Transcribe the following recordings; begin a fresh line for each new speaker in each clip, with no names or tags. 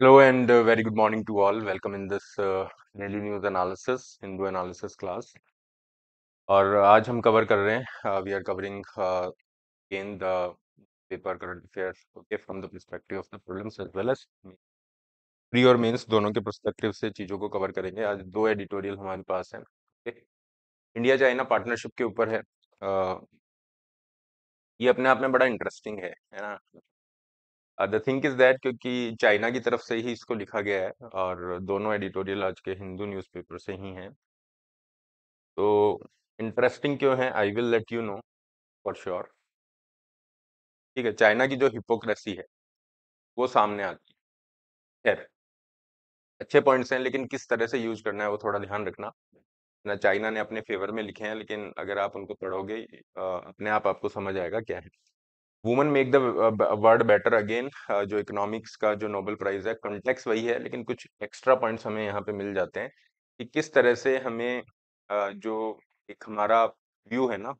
Hello and uh, very good morning to all. Welcome in this uh, daily uh, news analysis, Hindu analysis class. और uh,
आज हम cover कर रहे हैं we are covering in the paper current affairs okay from the perspective of the problems as well as pre और mains दोनों के perspective से चीज़ों को कवर करेंगे आज दो एडिटोरियल हमारे पास हैं ओके इंडिया चाइना पार्टनरशिप के ऊपर है uh, ये अपने आप में बड़ा इंटरेस्टिंग है है ना द थिंग इज़ दैट क्योंकि चाइना की तरफ से ही इसको लिखा गया है और दोनों
एडिटोरियल आज के हिंदू न्यूज़पेपर से ही हैं। तो इंटरेस्टिंग क्यों है I will let you know for sure. ठीक है, चाइना की जो हिपोक्रेसी है, वो सामने आती है। अच्छे पॉइंट्स
हैं लेकिन किस तरह से यूज़ करना है वो थोड़ा ध्यान रखना। ना चाइना ने अपने फ़ेवर में लिखे हैं लेकिन अगर आप उनको पढ़ोगे अपने आप आपको समझ आएगा क्या है। Woman make the world better again जो इकोनॉमिक्स का जो नोबेल प्राइज है कंटेक्स वही है लेकिन कुछ एक्स्ट्रा पॉइंट्स हमें यहाँ पे मिल जाते हैं कि किस तरह से हमें जो एक हमारा व्यू है ना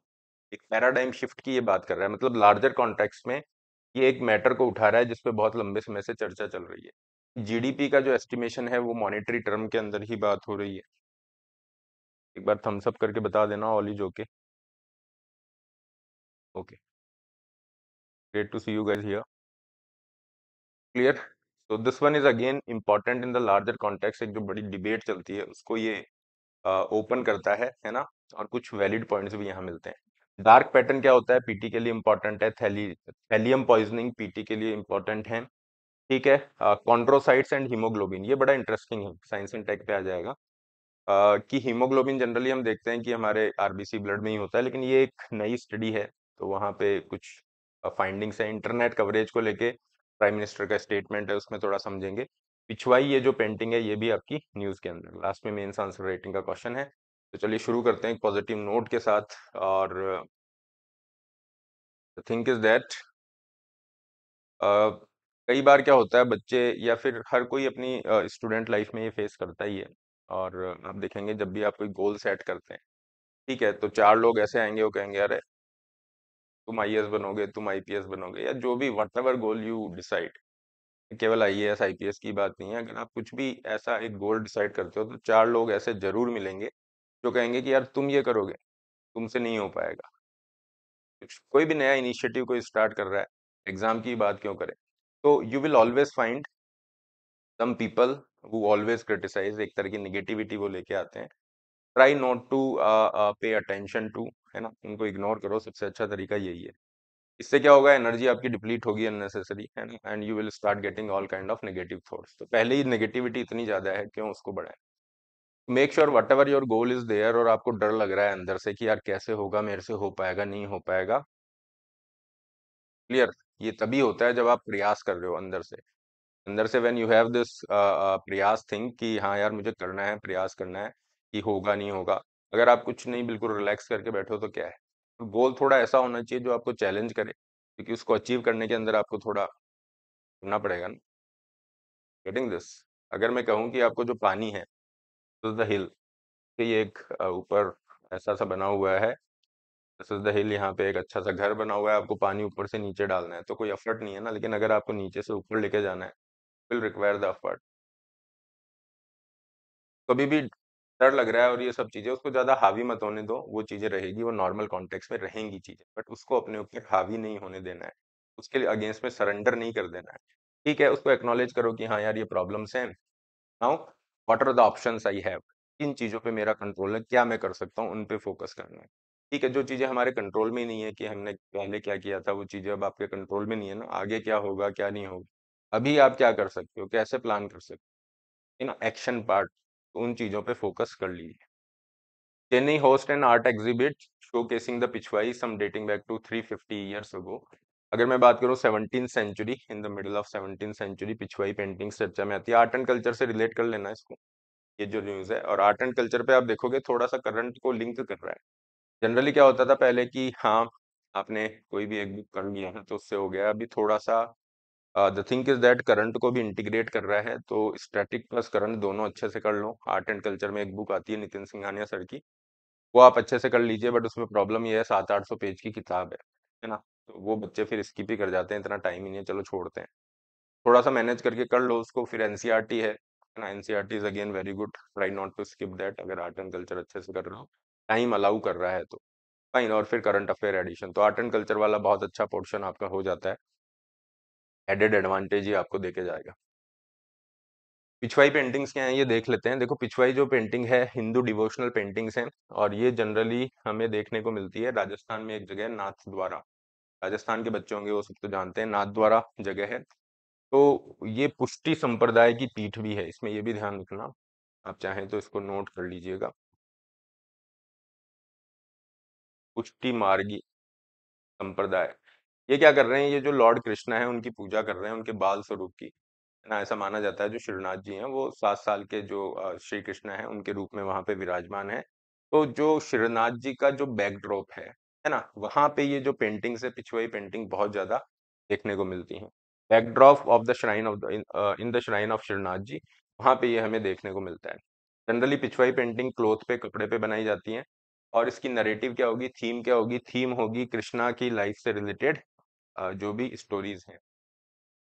एक पैराडाइम शिफ्ट की ये बात कर रहा है मतलब लार्जर कॉन्टेक्स में ये एक मैटर को उठा रहा है जिसपे बहुत लंबे समय से चर्चा चल रही है जीडीपी का जो एस्टिमेशन है वो मॉनेटरी
टर्म के अंदर ही बात हो रही है एक बार थम्सअप करके बता देना all is okay okay okay great to see you guys here
clear so this one is again important in the larger context एक jo बड़ी debate चलती है उसको ये ओपन uh, करता है है ना और कुछ वैलिड पॉइंट्स भी यहाँ मिलते हैं डार्क पैटर्न क्या होता है पीटी के लिए इंपॉर्टेंट है थैली थैलियम पॉइजनिंग पीटी के लिए इंपॉर्टेंट है ठीक है कॉन्ड्रोसाइट्स एंड हीमोग्लोबिन ये बड़ा इंटरेस्टिंग है साइंस एंड टेक पे आ जाएगा uh, कि हीमोग्लोबिन जनरली हम देखते हैं कि हमारे आरबीसी ब्लड में ही होता है लेकिन ये एक नई स्टडी है तो वहाँ पे कुछ फाइंडिंग्स है इंटरनेट कवरेज को लेके प्राइम मिनिस्टर का स्टेटमेंट है उसमें थोड़ा समझेंगे पिछवाई ये जो पेंटिंग है ये भी आपकी
न्यूज़ के अंदर लास्ट में मेन्स आंसर रेटिंग का क्वेश्चन है तो चलिए शुरू करते हैं एक पॉजिटिव नोट के साथ और थिंक इज दैट कई बार क्या होता है बच्चे या फिर हर कोई अपनी स्टूडेंट uh, लाइफ में ये फेस
करता ही है और आप देखेंगे जब भी आप कोई गोल सेट करते हैं ठीक है तो चार लोग ऐसे आएंगे वो कहेंगे अरे तुम आई बनोगे तुम आई बनोगे या जो भी whatever goal you decide केवल आई एस आई की बात नहीं है अगर आप कुछ भी ऐसा एक गोल डिसाइड करते हो तो चार लोग ऐसे जरूर मिलेंगे जो कहेंगे कि यार तुम ये करोगे तुमसे नहीं हो पाएगा कोई भी नया इनिशिएटिव कोई स्टार्ट कर रहा है एग्जाम की बात क्यों करें तो you will always find some people वो ऑलवेज क्रिटिसाइज एक तरह की निगेटिविटी वो लेके आते हैं try not to pay attention to है ना उनको इग्नोर करो सबसे अच्छा तरीका यही है इससे क्या होगा एनर्जी आपकी डिप्लीट होगी अननेसेसरी है ना and you will start getting all kind of negative thoughts तो पहले ही नेगेटिविटी इतनी ज़्यादा है क्यों उसको बढ़ाए make sure whatever your goal is there और आपको डर लग रहा है अंदर से कि यार कैसे होगा मेरे से हो पाएगा नहीं हो पाएगा क्लियर ये तभी होता है जब आप प्रयास कर रहे हो अंदर से अंदर से वेन यू हैव दिस प्रयास थिंग कि हाँ यार मुझे करना है प्रयास करना है कि होगा नहीं होगा अगर आप कुछ नहीं बिल्कुल रिलैक्स करके बैठे हो तो क्या है तो गोल थोड़ा ऐसा होना चाहिए जो आपको चैलेंज करे क्योंकि उसको अचीव करने के अंदर आपको
थोड़ा करना पड़ेगा ना गेटिंग दिस अगर मैं कहूँ कि आपको जो पानी है दिस द हिल ये एक ऊपर ऐसा सा बना हुआ है
दिस इज द हिल यहाँ पे एक अच्छा सा घर बना हुआ है आपको पानी ऊपर से नीचे डालना है तो कोई एफर्ट नहीं है ना लेकिन अगर आपको नीचे से ऊपर लेके जाना है विल रिक्वायर द एफर्ट कभी भी डर लग रहा है और ये सब चीज़ें उसको ज़्यादा हावी मत होने दो, वो चीज़ें रहेगी, वो नॉर्मल कॉन्टेक्स में रहेंगी चीज़ें, बट उसको अपने ऊपर हावी नहीं होने देना है। उसके लिए अगेंस्ट में सरेंडर नहीं कर देना है। ठीक है, उसको एक्नोलेज करो कि हाँ यार ये प्रॉब्लम्स हैं, now what are the option I have? किन चीज़ों पे मेरा कंट्रोल है, क्या मैं कर सकता हूँ, उन पे फोकस करना है। ठीक है, जो चीज़ें हमारे कंट्रोल में ही नहीं है कि हमने पहले क्या किया था, वो चीज़ें अब आपके कंट्रोल में नहीं है ना, आगे क्या होगा, क्या नहीं होगा। अभी आप क्या कर सकते हो, कैसे प्लान कर सकते हो, ना? Action part. तो उन चीज़ों पे फोकस कर host and art exhibit showcasing the Pichwai some dating back to three fifty years ago अगर मैं बात करूँ seventeen century in the middle of seventeen century Pichwai paintings चर्चा में आती है आर्ट एंड कल्चर से रिलेट कर लेना इसको ये जो न्यूज़ है और आर्ट एंड कल्चर पे आप देखोगे थोड़ा सा करंट को लिंक कर रहा है जनरली क्या होता था पहले कि हाँ आपने कोई भी एक बुक कर लिया है तो उससे हो गया अभी थोड़ा सा the think is that current को भी इंटीग्रेट कर रहा है तो स्टैटिक प्लस करंट दोनों अच्छे से कर लो आर्ट एंड कल्चर में एक बुक आती है नितिन सिंघानिया सर की वो आप अच्छे से कर लीजिए बट उसमें प्रॉब्लम ये है सात आठ सौ पेज की किताब है है ना तो वो बच्चे फिर स्किप ही कर जाते हैं इतना टाइम ही नहीं है चलो छोड़ते हैं थोड़ा सा मैनेज करके कर लो उसको फिर एन e है ना N is again very good try not to skip that अगर आर्ट एंड कल्चर अच्छे से कर रहे हो टाइम अलाउ कर रहा है तो फाइन और फिर करंट अफेयर एडिशन तो आर्ट एंड कल्चर वाला बहुत अच्छा पोर्शन आपका हो जाता है एडेड एडवांटेज ही आपको देके जाएगा पिछवाई पेंटिंग्स क्या हैं ये देख लेते हैं देखो पिछवाई जो पेंटिंग है हिंदू डिवोशनल पेंटिंग्स हैं और ये जनरली हमें देखने को मिलती है राजस्थान में एक जगह है नाथ द्वारा राजस्थान के बच्चे होंगे वो सब तो जानते हैं नाथ द्वारा
जगह है तो ये पुष्टि संप्रदाय की पीठ भी है इसमें ये भी ध्यान रखना आप चाहें तो इसको नोट कर लीजिएगा पुष्टि मार्गी संप्रदाय ये क्या कर रहे हैं ये जो लॉर्ड कृष्णा है उनकी
पूजा कर रहे हैं उनके बाल स्वरूप की ना ऐसा माना जाता है जो श्रीनाथ जी हैं वो सात साल के जो श्री कृष्णा है उनके रूप में वहाँ पे विराजमान है तो जो श्रीनाथ जी का जो बैकड्रॉप है है ना वहाँ पे ये जो पेंटिंग्स है पिछवाई पेंटिंग बहुत ज़्यादा देखने को मिलती है backdrop of the shrine of the in the shrine of Shrinath ji वहाँ पे ये हमें देखने को मिलता है जनरली पिछवाई पेंटिंग क्लोथ पे कपड़े पे बनाई जाती है और इसकी नरेटिव क्या होगी थीम क्या होगी थीम होगी कृष्णा की लाइफ से रिलेटेड जो भी स्टोरीज हैं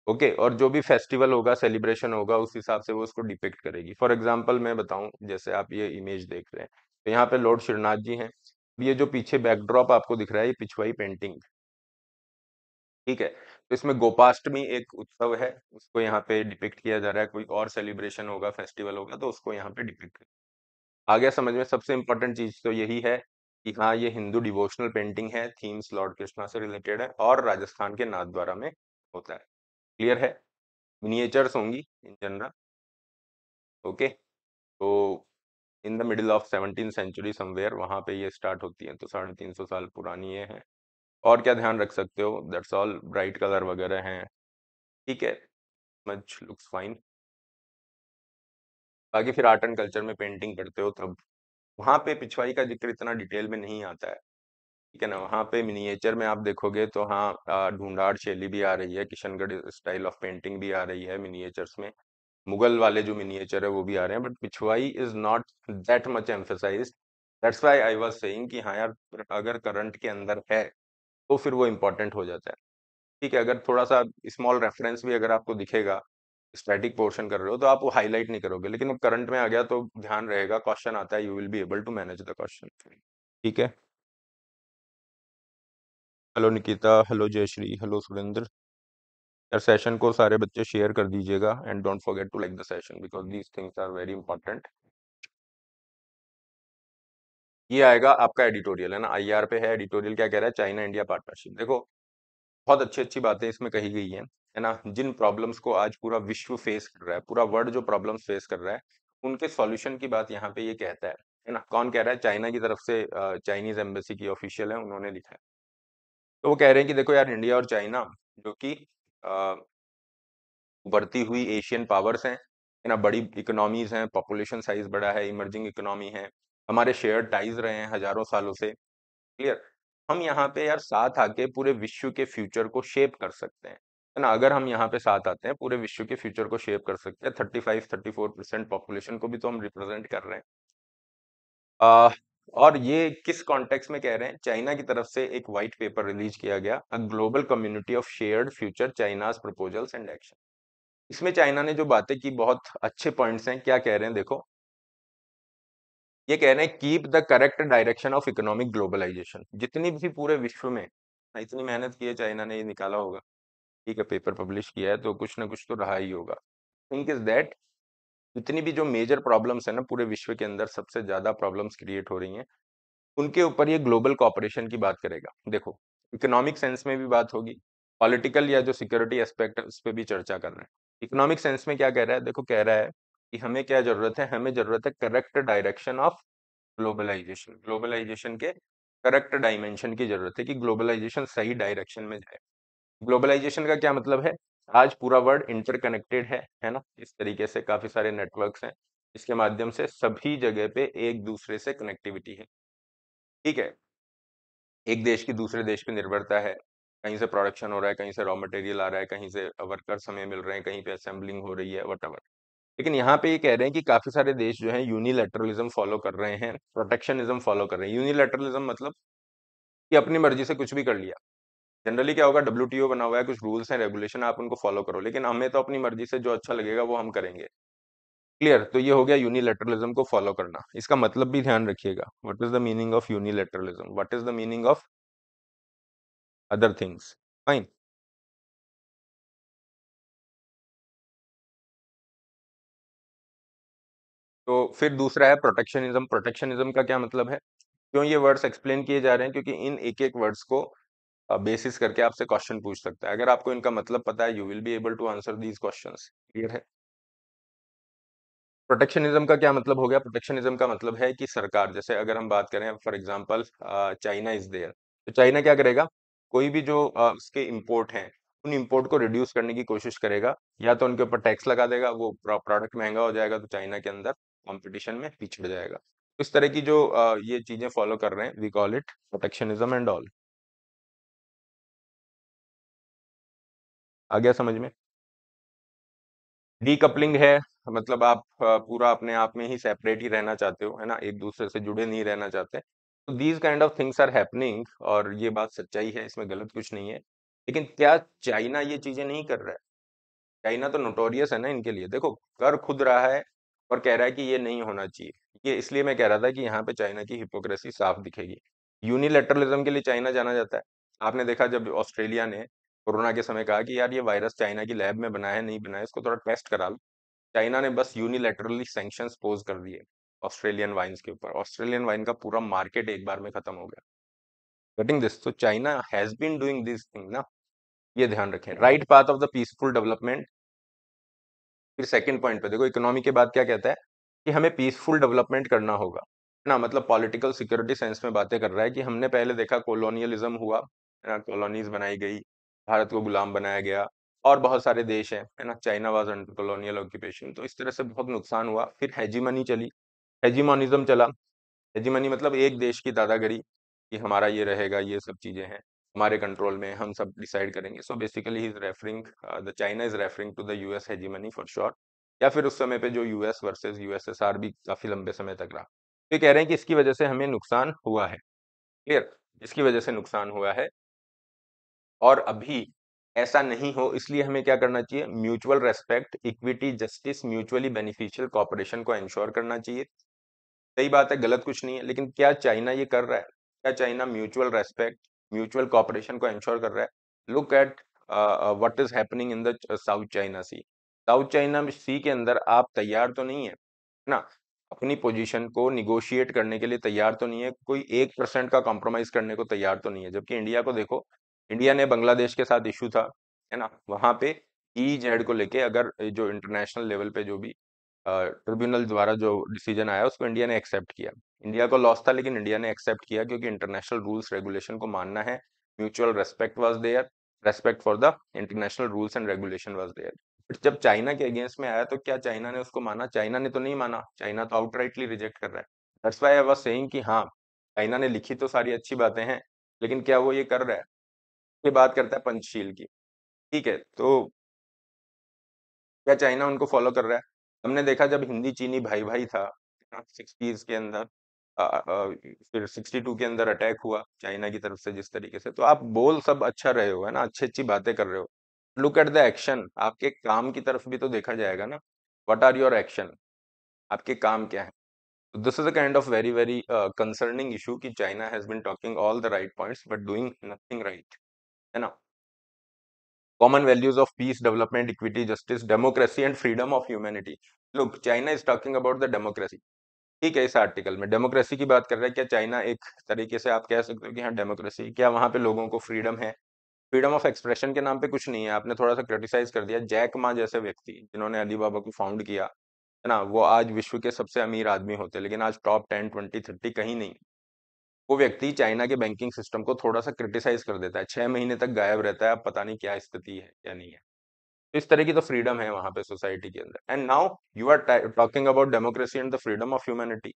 ओके okay, और जो भी फेस्टिवल होगा सेलिब्रेशन होगा उस हिसाब से वो उसको डिपेक्ट करेगी फॉर एग्जाम्पल मैं बताऊं जैसे आप ये इमेज देख रहे हैं तो यहाँ पे लॉर्ड श्रीनाथ जी हैं ये जो पीछे बैकड्रॉप आपको दिख रहा है ये पिछवाई पेंटिंग ठीक है तो इसमें गोपाष्टमी एक उत्सव है उसको यहाँ पे डिपिक्ट किया जा रहा है कोई और सेलिब्रेशन होगा फेस्टिवल होगा तो उसको यहाँ पे डिपिक्ट आ गया समझ में सबसे इंपॉर्टेंट चीज तो यही है कि हाँ ये हिंदू डिवोशनल पेंटिंग है थीम्स लॉर्ड कृष्णा से रिलेटेड है और राजस्थान के नाथद्वारा में होता
है क्लियर है मिनिएचर्स होंगी इन जनरल ओके तो in the middle of seventeen century somewhere वहाँ पे ये स्टार्ट होती है तो साढ़े तीन सौ साल पुरानी ये है और क्या ध्यान रख सकते हो दैट्स ऑल ब्राइट कलर वगैरह हैं ठीक है मच लुक्स फाइन बाकी फिर आर्ट एंड कल्चर में पेंटिंग करते हो तब वहाँ पे पिछवाई का जिक्र इतना डिटेल में नहीं आता है ठीक
है ना वहाँ पे मिनिएचर में आप देखोगे तो हाँ ढूंढाड़ शैली भी आ रही है किशनगढ़ स्टाइल ऑफ पेंटिंग भी आ रही है मिनिएचर्स में मुगल वाले जो मिनिएचर है वो भी आ रहे हैं but Pichwai is not that much emphasize that's why I was saying कि हाँ यार अगर करंट के अंदर है तो फिर वो इम्पोर्टेंट हो जाता है ठीक है अगर थोड़ा सा स्मॉल रेफरेंस भी अगर आपको दिखेगा स्टैटिक पोर्शन कर रहे हो तो आप वो हाईलाइट नहीं करोगे लेकिन वो करंट
में आ गया तो ध्यान रहेगा क्वेश्चन आता है you will be able to manage the question ठीक है hello Nikita hello Jayashree hello Surendra
यार सेशन को सारे बच्चे शेयर कर दीजिएगा and don't forget to like the session because these things are very
important ये आएगा आपका एडिटोरियल है ना आईआर पे है एडिटोरियल क्या कह रहा है चाइना इंडिया पार्टनरशिप देखो बहुत अच्छी अच्छी बातें इसमें कही गई हैं
है ना जिन प्रॉब्लम्स को आज पूरा विश्व फेस कर रहा है पूरा वर्ल्ड जो प्रॉब्लम्स फेस कर रहा है उनके सॉल्यूशन की बात यहाँ पे ये कहता है है ना कौन कह रहा है चाइना की तरफ से चाइनीज एम्बेसी की ऑफिशियल है उन्होंने लिखा है तो वो कह रहे हैं कि देखो यार इंडिया और चाइना जो कि बढ़ती हुई एशियन पावर्स हैं है ना बड़ी इकोनॉमीज हैं पॉपुलेशन साइज बड़ा है इमर्जिंग इकोनॉमी है हमारे शेयर टाइज रहे हैं हजारों सालों से क्लियर हम यहाँ पे यार साथ आके पूरे विश्व के फ्यूचर को शेप कर सकते हैं है ना अगर हम यहाँ पे साथ आते हैं पूरे विश्व के फ्यूचर को शेप कर सकते हैं thirty five thirty four percent population को भी तो हम रिप्रेजेंट कर रहे हैं आ, और ये किस कॉन्टेक्स में कह रहे हैं चाइना की तरफ से एक वाइट पेपर रिलीज किया गया a global community of shared future China's proposals and action इसमें चाइना ने जो बातें की बहुत अच्छे पॉइंट्स हैं क्या कह रहे हैं देखो ये कह रहे हैं keep the correct direction of economic globalization जितनी भी पूरे विश्व में इतनी मेहनत की है चाइना ने ये निकाला होगा ठीक है पेपर पब्लिश किया है तो कुछ ना कुछ तो रहा ही होगा थिंक इज दैट जितनी भी जो मेजर प्रॉब्लम्स है ना पूरे विश्व के अंदर सबसे ज़्यादा प्रॉब्लम्स क्रिएट हो रही हैं उनके ऊपर ये ग्लोबल कॉपरेशन की बात करेगा देखो इकोनॉमिक सेंस में भी बात होगी पॉलिटिकल या जो सिक्योरिटी एस्पेक्ट है उस पर भी चर्चा कर रहे हैं इकोनॉमिक सेंस में क्या कह रहा है देखो कह रहा है कि हमें क्या जरूरत है हमें जरूरत है correct direction of globalization globalization के करेक्ट डायमेंशन की जरूरत है कि ग्लोबलाइजेशन सही डायरेक्शन में जाए ग्लोबलाइजेशन का क्या मतलब है आज पूरा वर्ल्ड इंटरकनेक्टेड है है ना इस तरीके से काफ़ी सारे नेटवर्क्स हैं इसके माध्यम से सभी जगह पे एक दूसरे से कनेक्टिविटी है ठीक है एक देश की दूसरे देश पे निर्भरता है कहीं से प्रोडक्शन हो रहा है कहीं से रॉ मटेरियल आ रहा है कहीं से वर्कर्स समय मिल रहे हैं कहीं पे असेंबलिंग हो रही है वट लेकिन यहाँ पे ये कह रहे हैं कि काफी सारे देश जो है यूनिलेटरलिज्म फॉलो कर रहे हैं प्रोटेक्शनिज्म फॉलो कर रहे हैं यूनिलेटरलिज्म मतलब कि अपनी मर्जी से कुछ भी कर लिया जनरली क्या होगा डब्ल्यू बना हुआ है कुछ रूल्स हैं रेगुलेशन आप उनको फॉलो करो लेकिन हमें तो अपनी मर्जी से जो अच्छा लगेगा वो हम करेंगे क्लियर तो ये हो गया
यूनिलेटरलिज्म को फॉलो करना इसका मतलब भी ध्यान रखिएगा what is the meaning of unilateralism what is the meaning of other things fine
तो फिर दूसरा है प्रोटेक्शनिज्म प्रोटेक्शनिज्म का क्या मतलब है क्यों ये वर्ड्स एक्सप्लेन किए जा रहे हैं क्योंकि इन एक एक वर्ड्स को बेसिस करके आपसे क्वेश्चन पूछ सकता है अगर आपको इनका मतलब पता है you will be able to answer these question clear है प्रोटेक्शनिज्म का क्या मतलब हो गया प्रोटेक्शनिज्म का मतलब है कि सरकार जैसे अगर हम बात करें for example China is there तो चाइना क्या करेगा कोई भी जो उसके इम्पोर्ट हैं उन इम्पोर्ट को रिड्यूस करने की कोशिश करेगा या तो उनके ऊपर टैक्स लगा देगा वो प्रोडक्ट महंगा हो जाएगा तो चाइना के अंदर
कॉम्पिटिशन में पिछड़ जाएगा इस तरह की जो ये चीज़ें फॉलो कर रहे हैं we call it protectionism and all आ गया
समझ में डीकपलिंग है मतलब आप पूरा अपने आप में ही सेपरेट ही रहना चाहते हो है ना एक दूसरे से जुड़े नहीं रहना चाहते तो these kind of things are happening और ये बात सच्चाई है इसमें गलत कुछ नहीं है लेकिन क्या चाइना ये चीजें नहीं कर रहा है चाइना तो नोटोरियस है ना इनके लिए देखो कर खुद रहा है और कह रहा है कि ये नहीं होना चाहिए ये इसलिए मैं कह रहा था कि यहाँ पे चाइना की हिपोक्रेसी साफ दिखेगी यूनिलेटरलिज्म के लिए चाइना जाना जाता है आपने देखा जब ऑस्ट्रेलिया ने कोरोना के समय कहा कि यार ये वायरस चाइना की लैब में बनाया है नहीं बनाया इसको थोड़ा टेस्ट करा लो चाइना ने बस यूनिलेटरली सेंक्शन पोज कर दिए ऑस्ट्रेलियन वाइन्स के ऊपर ऑस्ट्रेलियन वाइन का पूरा मार्केट एक बार में खत्म हो गया गेटिंग दिस तो China has been doing this thing ना ये ध्यान रखें right path of the peaceful development फिर सेकेंड पॉइंट पे देखो इकोनॉमी के बाद क्या कहता है कि हमें पीसफुल डेवलपमेंट करना होगा ना मतलब पॉलिटिकल सिक्योरिटी सेंस में बातें कर रहा है कि हमने पहले देखा कॉलोनियलिज्म हुआ ना कॉलोनीज बनाई गई भारत को गुलाम बनाया गया और बहुत सारे देश हैं है ना China was under colonial occupation तो इस तरह से बहुत नुकसान हुआ फिर हैजीमनी चली हैजीमोनिज्म चला हैजीमनी मतलब एक देश की दादागिरी कि हमारा ये रहेगा ये सब चीज़ें हैं हमारे कंट्रोल में हम सब डिसाइड करेंगे so basically is referring the China is referring to the U S hegemony for sure या फिर उस समय पर जो U S versus U S S R भी काफ़ी लंबे समय तक रहा तो कह रहे हैं कि इसकी वजह से हमें नुकसान हुआ है क्लियर इसकी वजह से नुकसान हुआ है और अभी ऐसा नहीं हो इसलिए हमें क्या करना चाहिए mutual respect equity justice mutually beneficial cooperation को इंश्योर करना चाहिए सही बात है गलत कुछ नहीं है लेकिन क्या चाइना ये कर रहा है क्या China mutual respect mutual cooperation को इंश्योर कर रहा है look at what is happening in the South China Sea South China Sea के अंदर आप तैयार तो नहीं है ना अपनी पोजीशन को निगोशिएट करने के लिए तैयार तो नहीं है कोई एक परसेंट का कॉम्प्रोमाइज करने को तैयार तो नहीं है जबकि इंडिया को देखो इंडिया ने बांग्लादेश के साथ इशू था है ना वहाँ पे ई जेड को लेके अगर जो इंटरनेशनल लेवल पे जो भी ट्रिब्यूनल द्वारा जो डिसीजन आया उसको इंडिया ने एक्सेप्ट किया इंडिया को लॉस था लेकिन इंडिया ने एक्सेप्ट किया क्योंकि इंटरनेशनल रूल्स रेगुलेशन को मानना है mutual respect was there respect for the international rules and regulation was there but जब चाइना के अगेंस्ट में आया तो क्या चाइना ने उसको माना चाइना ने तो नहीं माना चाइना तो आउटराइटली रिजेक्ट कर रहा है दर्शवाई वॉज आई कि हाँ चाइना ने लिखी तो सारी अच्छी बातें हैं
लेकिन क्या वो ये कर रहा है ये बात करता है पंचशील की ठीक है तो क्या चाइना उनको फॉलो कर रहा है हमने देखा जब हिंदी चीनी भाई भाई
था सिक्सटीज के अंदर फिर सिक्सटी टू के अंदर अटैक हुआ चाइना की तरफ से जिस तरीके से तो आप बोल सब अच्छा रहे हो है ना अच्छी अच्छी बातें कर रहे हो लुक एट द एक्शन आपके काम की तरफ भी तो देखा जाएगा ना वट आर योर एक्शन आपके काम क्या है दिस तो is a kind of very very concerning issue कि China has been talking all the right points but doing nothing right है ना common values of peace development equity justice democracy and freedom of humanity look China is talking about the democracy ठीक है इस article में democracy की बात कर रहा है क्या चाइना एक तरीके से आप कह सकते हो कि हाँ डेमोक्रेसी क्या वहां पे लोगों को फ्रीडम है फ्रीडम ऑफ एक्सप्रेशन के नाम पे कुछ नहीं है आपने थोड़ा सा क्रिटिसाइज कर दिया जैक माँ जैसे व्यक्ति जिन्होंने अली बाबा को फाउंड किया है ना वो आज विश्व के सबसे अमीर आदमी होते लेकिन आज टॉप टेन ट्वेंटी थर्टी कहीं नहीं वो व्यक्ति चाइना के बैंकिंग सिस्टम को थोड़ा सा क्रिटिसाइज कर देता है छह महीने तक गायब रहता है अब पता नहीं क्या स्थिति है या नहीं है तो इस तरह की तो फ्रीडम है वहां पे सोसाइटी के अंदर and now you are talking about democracy and the freedom of humanity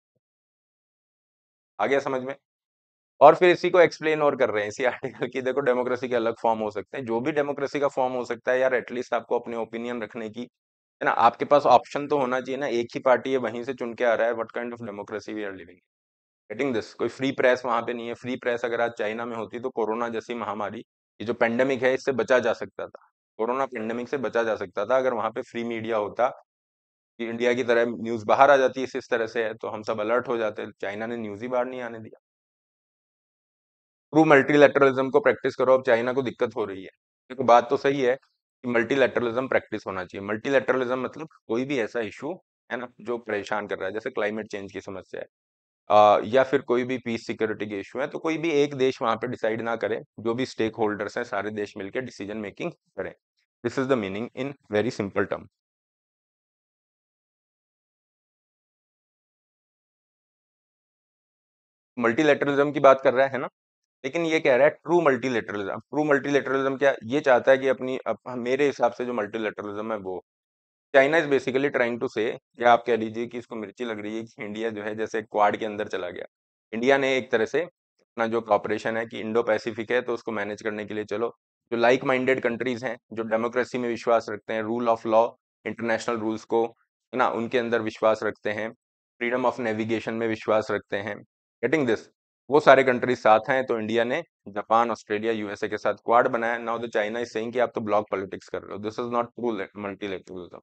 आ गया समझ में और फिर इसी को एक्सप्लेन और कर रहे हैं इसी आर्टिकल की देखो डेमोक्रेसी के अलग फॉर्म हो सकते हैं जो भी डेमोक्रेसी का फॉर्म हो सकता है यार एटलीस्ट आपको अपने ओपिनियन रखने की है ना आपके पास ऑप्शन तो होना चाहिए ना एक ही पार्टी है वहीं से चुन के आ रहा है what kind of democracy we are living getting this कोई फ्री प्रेस वहाँ पे नहीं है फ्री प्रेस अगर आज चाइना में होती तो कोरोना जैसी महामारी ये जो पेंडेमिक है इससे बचा जा सकता था कोरोना पेंडेमिक से बचा जा सकता था अगर वहाँ पे फ्री मीडिया होता कि इंडिया की तरह न्यूज़ बाहर आ जाती इस इस तरह से है तो हम सब अलर्ट हो जाते चाइना ने न्यूज़ ही बाहर नहीं आने दिया थ्रू मल्टीलेटरलिज्म को प्रैक्टिस करो अब चाइना को दिक्कत हो रही है क्योंकि बात तो सही है कि मल्टीलेटरलिज्म प्रैक्टिस होना चाहिए मल्टीलेटरलिज्म मतलब कोई भी ऐसा इशू है ना जो परेशान कर रहा है जैसे क्लाइमेट चेंज की समस्या है आ, या फिर कोई भी पीस सिक्योरिटी के इशू है तो कोई भी एक देश
वहां पर डिसाइड ना करे जो भी स्टेक होल्डर्स हैं सारे देश मिलकर डिसीजन मेकिंग करें this is the meaning in very simple term multilateralism की बात कर रहा है ना लेकिन ये कह रहा है ट्रू मल्टीलेटरलिज्म ट्रू मल्टीलेटरलिज्म क्या ये चाहता है कि अपनी अप, मेरे हिसाब
से जो मल्टीलेटरलिज्म है वो China is basically trying to say या आप कह लीजिए कि इसको मिर्ची लग रही है कि इंडिया जो है जैसे क्वाड के अंदर चला गया इंडिया ने एक तरह से अपना जो कॉपरेशन है कि इंडो पैसिफिक है तो उसको मैनेज करने के लिए चलो जो लाइक माइंडेड कंट्रीज हैं जो डेमोक्रेसी में विश्वास रखते हैं rule of law international rules को है ना उनके अंदर विश्वास रखते हैं फ्रीडम ऑफ नेविगेशन में विश्वास रखते हैं गेटिंग दिस वो सारे कंट्रीज साथ हैं तो इंडिया ने जापान ऑस्ट्रेलिया यूएसए के साथ क्वाड बनाया now the China is saying कि आप तो ब्लॉक पॉलिटिक्स कर रहे हो this is not true multilateralism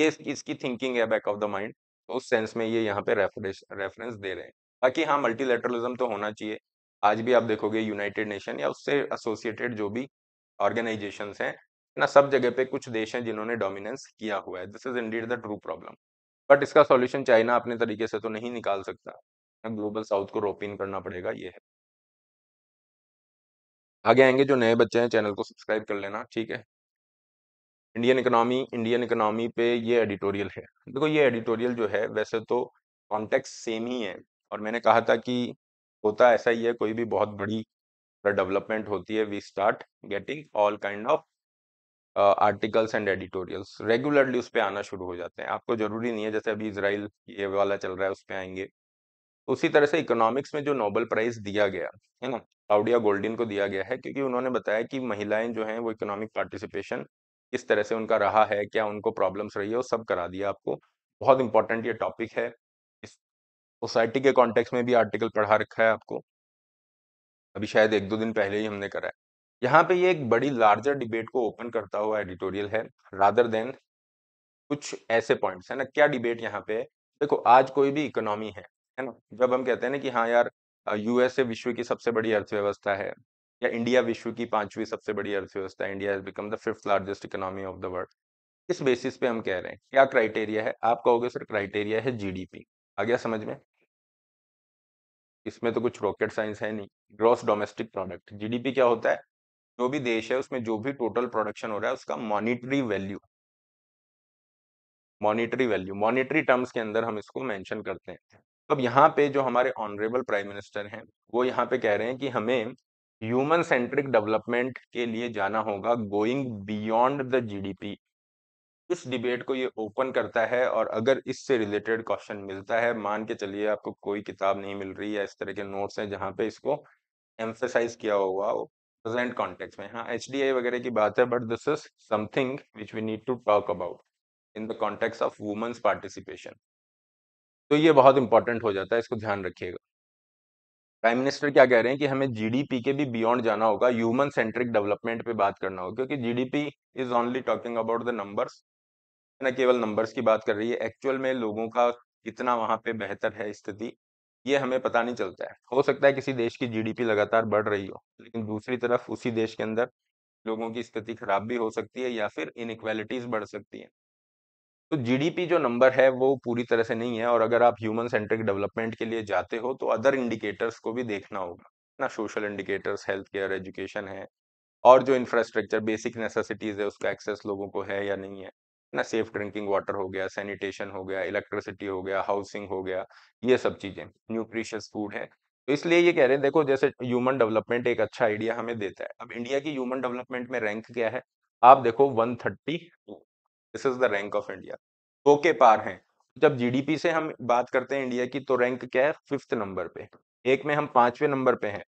ये इसकी थिंकिंग है बैक ऑफ द माइंड तो उस सेंस में ये यहाँ पे रेफरेंस दे रहे हैं बाकी हाँ मल्टीलेटरलिज्म तो होना चाहिए आज भी आप देखोगे यूनाइटेड नेशन या उससे एसोसिएटेड जो भी ऑर्गेनाइजेशन हैं ना सब जगह पे कुछ देश हैं जिन्होंने डोमिनेंस किया हुआ है this is indeed the true problem but इसका सॉल्यूशन चाइना अपने
तरीके से तो नहीं निकाल सकता ग्लोबल साउथ को रोप इन करना पड़ेगा ये है आगे आएंगे जो नए बच्चे हैं चैनल को सब्सक्राइब कर लेना ठीक है
इंडियन इकोनॉमी इंडियन इकोनॉमी पे ये एडिटोरियल है देखो ये एडिटोरियल जो है वैसे तो कॉन्टेक्स्ट सेम ही है और मैंने कहा था कि होता ऐसा ही है कोई भी बहुत बड़ी डेवलपमेंट होती है we start getting all kind of articles and editorials regularly उस पर आना शुरू हो जाते हैं आपको जरूरी नहीं है जैसे अभी इसराइल ये वाला चल रहा है उस पर आएंगे उसी तरह से इकोनॉमिक्स में जो नोबल प्राइज दिया गया है ना साउडिया गोल्डिन को दिया गया है क्योंकि उन्होंने बताया कि महिलाएं जो हैं वो इकोनॉमिक पार्टिसिपेशन किस तरह से उनका रहा है क्या उनको प्रॉब्लम्स रही है वो सब करा दिया आपको बहुत इंपॉर्टेंट ये टॉपिक है इस सोसाइटी के कॉन्टेक्स्ट में भी आर्टिकल पढ़ा रखा है आपको अभी शायद एक दो दिन पहले ही हमने करा है यहाँ पे ये एक बड़ी लार्जर डिबेट को ओपन करता हुआ एडिटोरियल है रादर देन कुछ ऐसे पॉइंट्स है ना क्या डिबेट यहाँ पे देखो आज कोई भी इकोनॉमी है है ना जब हम कहते हैं ना कि हाँ यार यूएसए विश्व की सबसे बड़ी अर्थव्यवस्था है या इंडिया विश्व की पांचवी सबसे बड़ी अर्थव्यवस्था India become the fifth largest economy of the world इस बेसिस पे हम कह रहे हैं क्या क्राइटेरिया है आप कहोगे सर क्राइटेरिया है जीडीपी आ गया समझ में इसमें तो कुछ रॉकेट साइंस है नहीं ग्रॉस डोमेस्टिक प्रोडक्ट जीडीपी क्या होता है जो भी देश है उसमें जो भी टोटल प्रोडक्शन हो रहा है उसका monetary value monetary value monetary terms के अंदर हम इसको मेंशन करते हैं अब यहाँ पे जो हमारे ऑनरेबल प्राइम मिनिस्टर हैं वो यहाँ पे कह रहे हैं कि हमें ह्यूमन सेंट्रिक डेवलपमेंट के लिए जाना होगा गोइंग बियॉन्ड द जीडीपी इस डिबेट को ये ओपन करता है और अगर इससे रिलेटेड क्वेश्चन मिलता है मान के चलिए आपको कोई किताब नहीं मिल रही है इस तरह के नोट्स हैं जहाँ पे इसको एम्फेसाइज किया हुआ हो प्रेजेंट कॉन्टेक्स में हाँ एच वगैरह की बात है but this is something which we need to talk about in the context of women's participation तो ये बहुत इंपॉर्टेंट हो जाता है इसको ध्यान रखिएगा प्राइम मिनिस्टर क्या कह रहे हैं कि हमें जीडीपी के भी बियॉन्ड जाना होगा ह्यूमन सेंट्रिक डेवलपमेंट पे बात करना होगा क्योंकि GDP is only talking about the numbers ना केवल नंबर्स की बात कर रही है एक्चुअल में लोगों का कितना वहाँ पे बेहतर है स्थिति ये हमें पता नहीं चलता है हो सकता है किसी देश की जीडीपी लगातार बढ़ रही हो लेकिन दूसरी तरफ उसी देश के अंदर लोगों की स्थिति खराब भी हो सकती है या फिर इनक्वालिटीज बढ़ सकती है तो जीडीपी जो नंबर है वो पूरी तरह से नहीं है और अगर आप ह्यूमन सेंट्रिक डेवलपमेंट के लिए जाते हो तो अदर इंडिकेटर्स को भी देखना होगा ना social indicators health care education है और जो इंफ्रास्ट्रक्चर बेसिक नेसेसिटीज़ है उसका एक्सेस लोगों को है या नहीं है ना सेफ ड्रिंकिंग वाटर हो गया सैनिटेशन हो गया इलेक्ट्रिसिटी हो गया हाउसिंग हो गया ये सब चीज़ें न्यूट्रिशियस फूड है तो इसलिए ये कह रहे हैं देखो जैसे ह्यूमन डेवलपमेंट एक अच्छा आइडिया हमें देता है अब इंडिया की ह्यूमन डेवलपमेंट में रैंक क्या है आप देखो one thirty two this is the rank of India सौ के पार हैं जब जीडीपी से हम बात करते हैं इंडिया की तो रैंक क्या है फिफ्थ नंबर पे एक में हम पांचवें नंबर पे हैं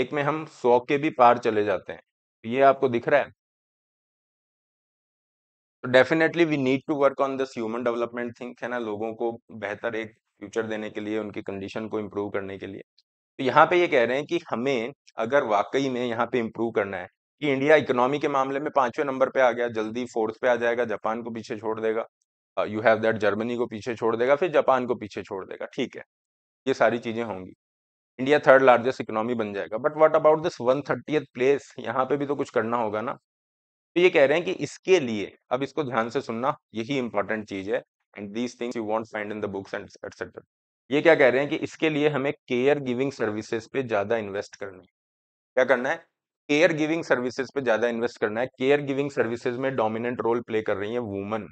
एक में हम सौ के भी पार चले जाते हैं ये आपको दिख रहा है तो definitely we need to work on this human development thing है ना लोगों को बेहतर एक फ्यूचर देने के लिए उनकी कंडीशन को इम्प्रूव करने के लिए तो यहाँ पे ये कह रहे हैं कि हमें अगर वाकई में यहाँ पे इम्प्रूव करना है कि इंडिया इकोनॉमी के मामले में पांचवें नंबर पे आ गया जल्दी फोर्थ पे आ जाएगा जापान को पीछे छोड़ देगा यू हैव दैट जर्मनी को पीछे छोड़ देगा फिर जापान को पीछे छोड़ देगा ठीक है ये सारी चीज़ें होंगी इंडिया थर्ड लार्जेस्ट इकोनॉमी बन जाएगा but what about this one thirty place यहाँ पे भी तो कुछ करना होगा ना तो ये कह रहे हैं कि इसके लिए अब इसको ध्यान से सुनना यही इंपॉर्टेंट चीज़ है and these things you want find in the books and etcetera ये क्या कह रहे हैं कि इसके लिए हमें केयर गिविंग सर्विसेज पे ज़्यादा इन्वेस्ट करना है क्या करना है केयर गिविंग सर्विसेज पे ज्यादा इन्वेस्ट करना है केयर गिविंग सर्विसेज में डोमिनेंट रोल प्ले कर रही है वुमन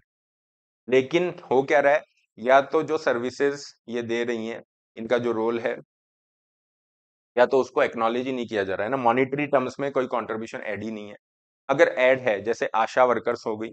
लेकिन हो क्या रहा है या तो जो सर्विसेज ये दे रही हैं इनका जो रोल है या तो उसको एक्नोलॉजी नहीं किया जा रहा है ना मॉनिटरी टर्म्स में कोई कॉन्ट्रीब्यूशन एड ही नहीं है अगर एड है जैसे आशा वर्कर्स हो गई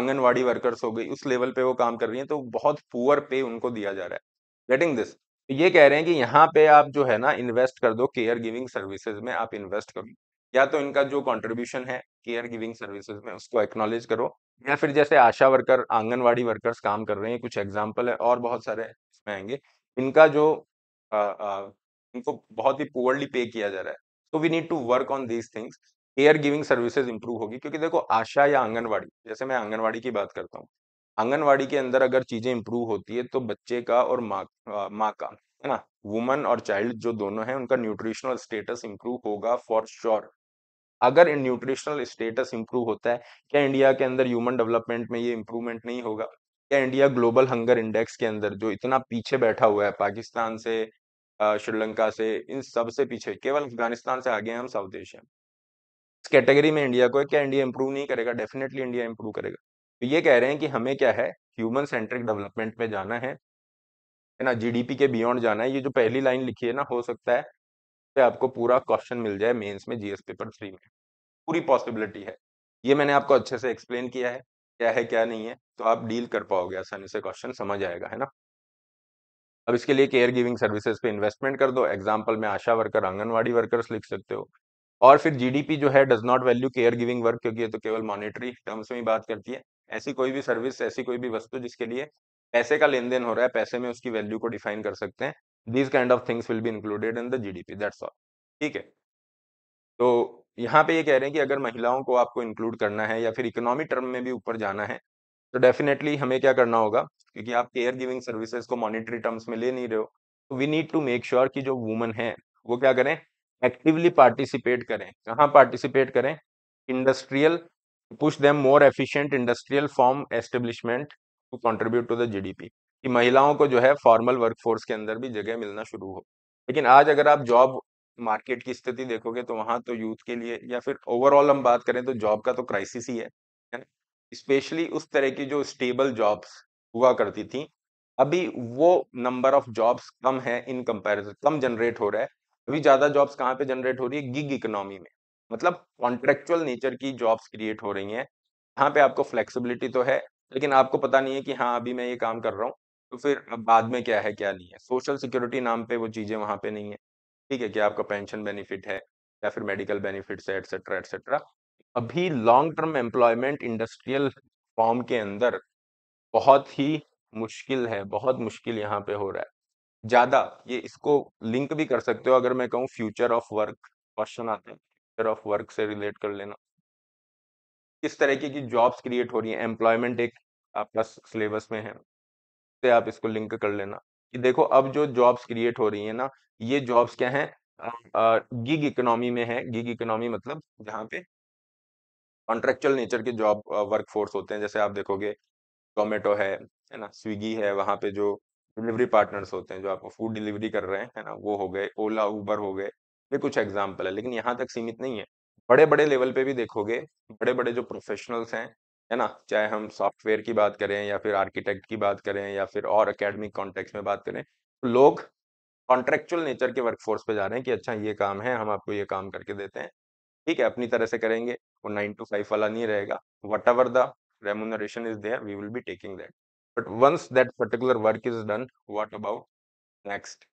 आंगनवाड़ी वर्कर्स हो गई उस लेवल पे वो काम कर रही है तो बहुत पुअर पे उनको दिया जा रहा है गेटिंग दिस तो ये कह रहे हैं कि यहाँ पे आप जो है ना इन्वेस्ट कर दो केयर गिविंग सर्विसेज में आप इन्वेस्ट करो या तो इनका जो कंट्रीब्यूशन है केयर गिविंग सर्विसेज में उसको एक्नॉलेज करो या फिर जैसे आशा वर्कर आंगनवाड़ी वर्कर्स काम कर रहे हैं कुछ एग्जाम्पल है और बहुत सारे इसमें आएंगे इनका जो आ, आ, इनको बहुत ही पुअरली पे किया जा रहा है so we need to work on these things care giving services improve होगी क्योंकि देखो आशा या आंगनवाड़ी जैसे मैं आंगनवाड़ी की बात करता हूँ आंगनवाड़ी के अंदर अगर चीजें इंप्रूव होती है तो बच्चे का और माँ माँ का है ना वुमन और चाइल्ड जो दोनों हैं उनका न्यूट्रिशनल स्टेटस इंप्रूव होगा फॉर श्योर अगर न्यूट्रिशनल स्टेटस इंप्रूव होता है क्या इंडिया के अंदर ह्यूमन डेवलपमेंट में ये इंप्रूवमेंट नहीं होगा क्या इंडिया ग्लोबल हंगर इंडेक्स के अंदर जो इतना पीछे बैठा हुआ है पाकिस्तान से श्रीलंका से इन सब से पीछे केवल अफगानिस्तान से आगे हैं हम साउथ एशिया में इस कैटेगरी में इंडिया को क्या इंडिया इंप्रूव नहीं करेगा डेफिनेटली इंडिया इंप्रूव करेगा तो ये कह रहे हैं कि हमें क्या है ह्यूमन सेंट्रिक डेवलपमेंट में जाना है है ना जीडीपी के बियॉन्ड जाना है ये जो पहली लाइन लिखी है ना हो सकता है तो आपको पूरा क्वेश्चन मिल जाए मेंस में जीएस पेपर थ्री में पूरी पॉसिबिलिटी है ये मैंने आपको अच्छे से एक्सप्लेन किया है क्या है क्या नहीं है तो आप डील कर पाओगे आसानी से क्वेश्चन समझ आएगा है ना अब इसके लिए केयर गिविंग सर्विसेज पे इन्वेस्टमेंट कर दो एग्जाम्पल में आशा वर्कर आंगनवाड़ी वर्कर्स लिख सकते हो और फिर जीडीपी जो है does not value care giving work क्योंकि ये तो केवल मॉनेटरी टर्म्स में ही बात करती है ऐसी कोई भी सर्विस ऐसी कोई भी वस्तु जिसके लिए पैसे का लेन देन हो रहा है पैसे में उसकी वैल्यू को डिफाइन कर सकते हैं these kind of things will be included in the GDP that's all ठीक है तो यहाँ पे ये कह रहे हैं कि अगर महिलाओं को आपको इंक्लूड करना है या फिर इकोनॉमी टर्म में भी ऊपर जाना है तो डेफिनेटली हमें क्या करना होगा क्योंकि आप केयर गिविंग सर्विसेज को मॉनिटरी टर्म्स में ले नहीं रहे हो तो we need to make sure कि जो वुमन है वो क्या करें एक्टिवली पार्टिसिपेट करें कहाँ पार्टिसिपेट करें industrial push them more efficient industrial form establishment to contribute to the G P कि महिलाओं को जो है फॉर्मल वर्क फोर्स के अंदर भी जगह मिलना शुरू हो लेकिन आज अगर आप जॉब मार्केट की स्थिति देखोगे तो वहाँ तो यूथ के लिए या फिर ओवरऑल हम बात करें तो जॉब का तो क्राइसिस ही है स्पेशली उस तरह की जो स्टेबल जॉब्स हुआ करती थी अभी वो नंबर ऑफ जॉब्स कम है इन कंपेरिजन कम जनरेट हो रहा है अभी ज़्यादा जॉब्स कहाँ पे जनरेट हो रही है गिग इकोनॉमी में मतलब कॉन्ट्रेक्चुअल नेचर की जॉब्स क्रिएट हो रही हैं यहाँ पे आपको फ्लेक्सिबिलिटी तो है लेकिन आपको पता नहीं है कि हाँ अभी मैं ये काम कर रहा हूँ तो फिर अब बाद में क्या है क्या नहीं है सोशल सिक्योरिटी नाम पे वो चीज़ें वहाँ पे नहीं है ठीक है कि आपका पेंशन बेनिफिट है या फिर मेडिकल बेनिफिट्स है एटसेट्रा एटसेट्रा अभी long term employment industrial form के अंदर बहुत ही मुश्किल है बहुत मुश्किल यहाँ पे हो रहा है ज़्यादा ये इसको लिंक भी कर सकते हो अगर मैं कहूँ फ्यूचर ऑफ वर्क क्वेश्चन आते हैं फ्यूचर ऑफ वर्क से रिलेट कर लेना किस तरीके की जॉब्स क्रिएट हो रही है एम्प्लॉयमेंट एक आपका सिलेबस में है से आप इसको लिंक कर लेना कि देखो अब जो जॉब्स क्रिएट हो रही है ना ये जॉब्स क्या है गिग इकोनॉमी में है गिग इकोनॉमी मतलब जहाँ पे कॉन्ट्रेक्चुअल नेचर के जॉब वर्क फोर्स होते हैं जैसे आप देखोगे जोमेटो है है ना स्विगी है वहाँ पे जो डिलीवरी पार्टनर्स होते हैं जो आपको फूड डिलीवरी कर रहे हैं है ना वो हो गए ओला उबर हो गए ये कुछ एग्जाम्पल है लेकिन यहाँ तक सीमित नहीं है बड़े बड़े लेवल पे भी देखोगे बड़े बड़े जो प्रोफेशनल्स हैं है ना चाहे हम सॉफ्टवेयर की बात करें या फिर आर्किटेक्ट की बात करें या फिर और अकेडमिक कॉन्टेक्ट में बात करें तो लोग कॉन्ट्रेक्चुअल नेचर के वर्कफोर्स पे जा रहे हैं कि अच्छा ये काम है हम आपको ये काम करके देते हैं ठीक है अपनी तरह से करेंगे वो नाइन टू फाइव वाला नहीं रहेगा whatever the remuneration is there we will be taking that but once that particular work is done what about next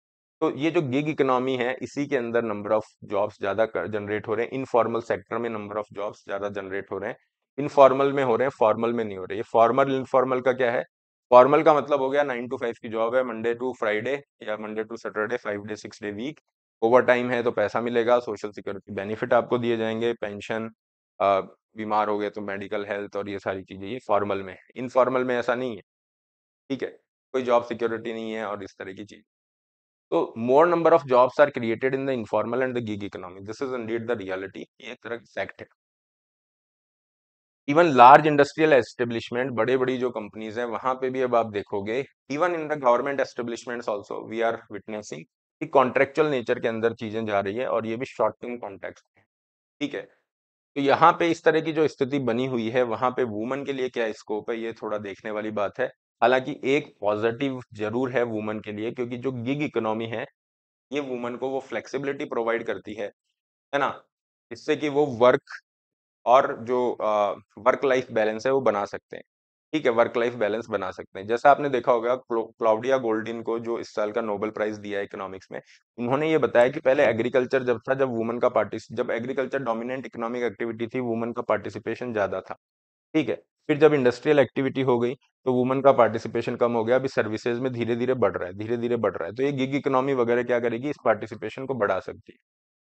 तो ये जो गिग इकोनॉमी है इसी के अंदर नंबर ऑफ जॉब्स ज़्यादा जनरेट हो रहे हैं इनफॉर्मल सेक्टर में नंबर ऑफ जॉब्स ज़्यादा जनरेट हो रहे हैं इनफॉर्मल में हो रहे हैं फॉर्मल में नहीं हो रहे ये फॉर्मल इनफॉर्मल का क्या है फॉर्मल का मतलब हो गया नाइन टू फाइव की जॉब है मंडे टू फ्राइडे या Monday to Saturday five day six day week overtime है तो पैसा मिलेगा सोशल सिक्योरिटी बेनिफिट आपको दिए जाएंगे पेंशन बीमार हो गए तो मेडिकल हेल्थ और ये सारी चीज़ें ये फॉर्मल में है इनफॉर्मल में ऐसा नहीं है ठीक है कोई जॉब सिक्योरिटी नहीं है और इस तरह की चीज़ more number of jobs are created in the informal and the gig gig this is is indeed the reality एक तरह की फैक्ट है इवन लार्ज इंडस्ट्रियल एस्टेब्लिशमेंट बड़े बड़ी जो कंपनीज हैं वहां पे भी अब आप देखोगे even in the government establishment also we are witnessing contractual nature के अंदर चीजें जा रही है और ये भी शॉर्ट टर्म कॉन्टेक्ट है ठीक है तो यहाँ पे इस तरह की जो स्थिति बनी हुई है वहां पे वुमन के लिए क्या स्कोप है ये थोड़ा देखने वाली बात है हालांकि एक पॉज़िटिव ज़रूर है वुमन के लिए क्योंकि जो गिग इकोनॉमी है, ये वुमन को वो फ्लेक्सिबिलिटी प्रोवाइड करती है, है ना? इससे कि वो वर्क और जो वर्क लाइफ बैलेंस है वो बना सकते हैं। ठीक है, वर्क लाइफ बैलेंस बना सकते हैं। जैसा आपने देखा होगा क्लाउडिया गोल्डिन को जो इस साल का नोबेल प्राइज़ दिया है इकोनॉमिक्स में, उन्होंने ये बताया कि पहले एग्रीकल्चर जब था जब वुमन का पार्टिस जब एग्रीकल्चर डोमिनेंट इकोनॉमिक एक्टिविटी थी वुमन का पार्टिसिपेशन ज़्यादा था। ठीक है? फिर जब इंडस्ट्रियल एक्टिविटी हो गई तो वुमेन का पार्टिसिपेशन कम हो गया अभी सर्विसेज में धीरे धीरे बढ़ रहा है धीरे धीरे बढ़ रहा है तो ये गिग इकोनॉमी वगैरह क्या करेगी इस पार्टिसिपेशन को बढ़ा सकती है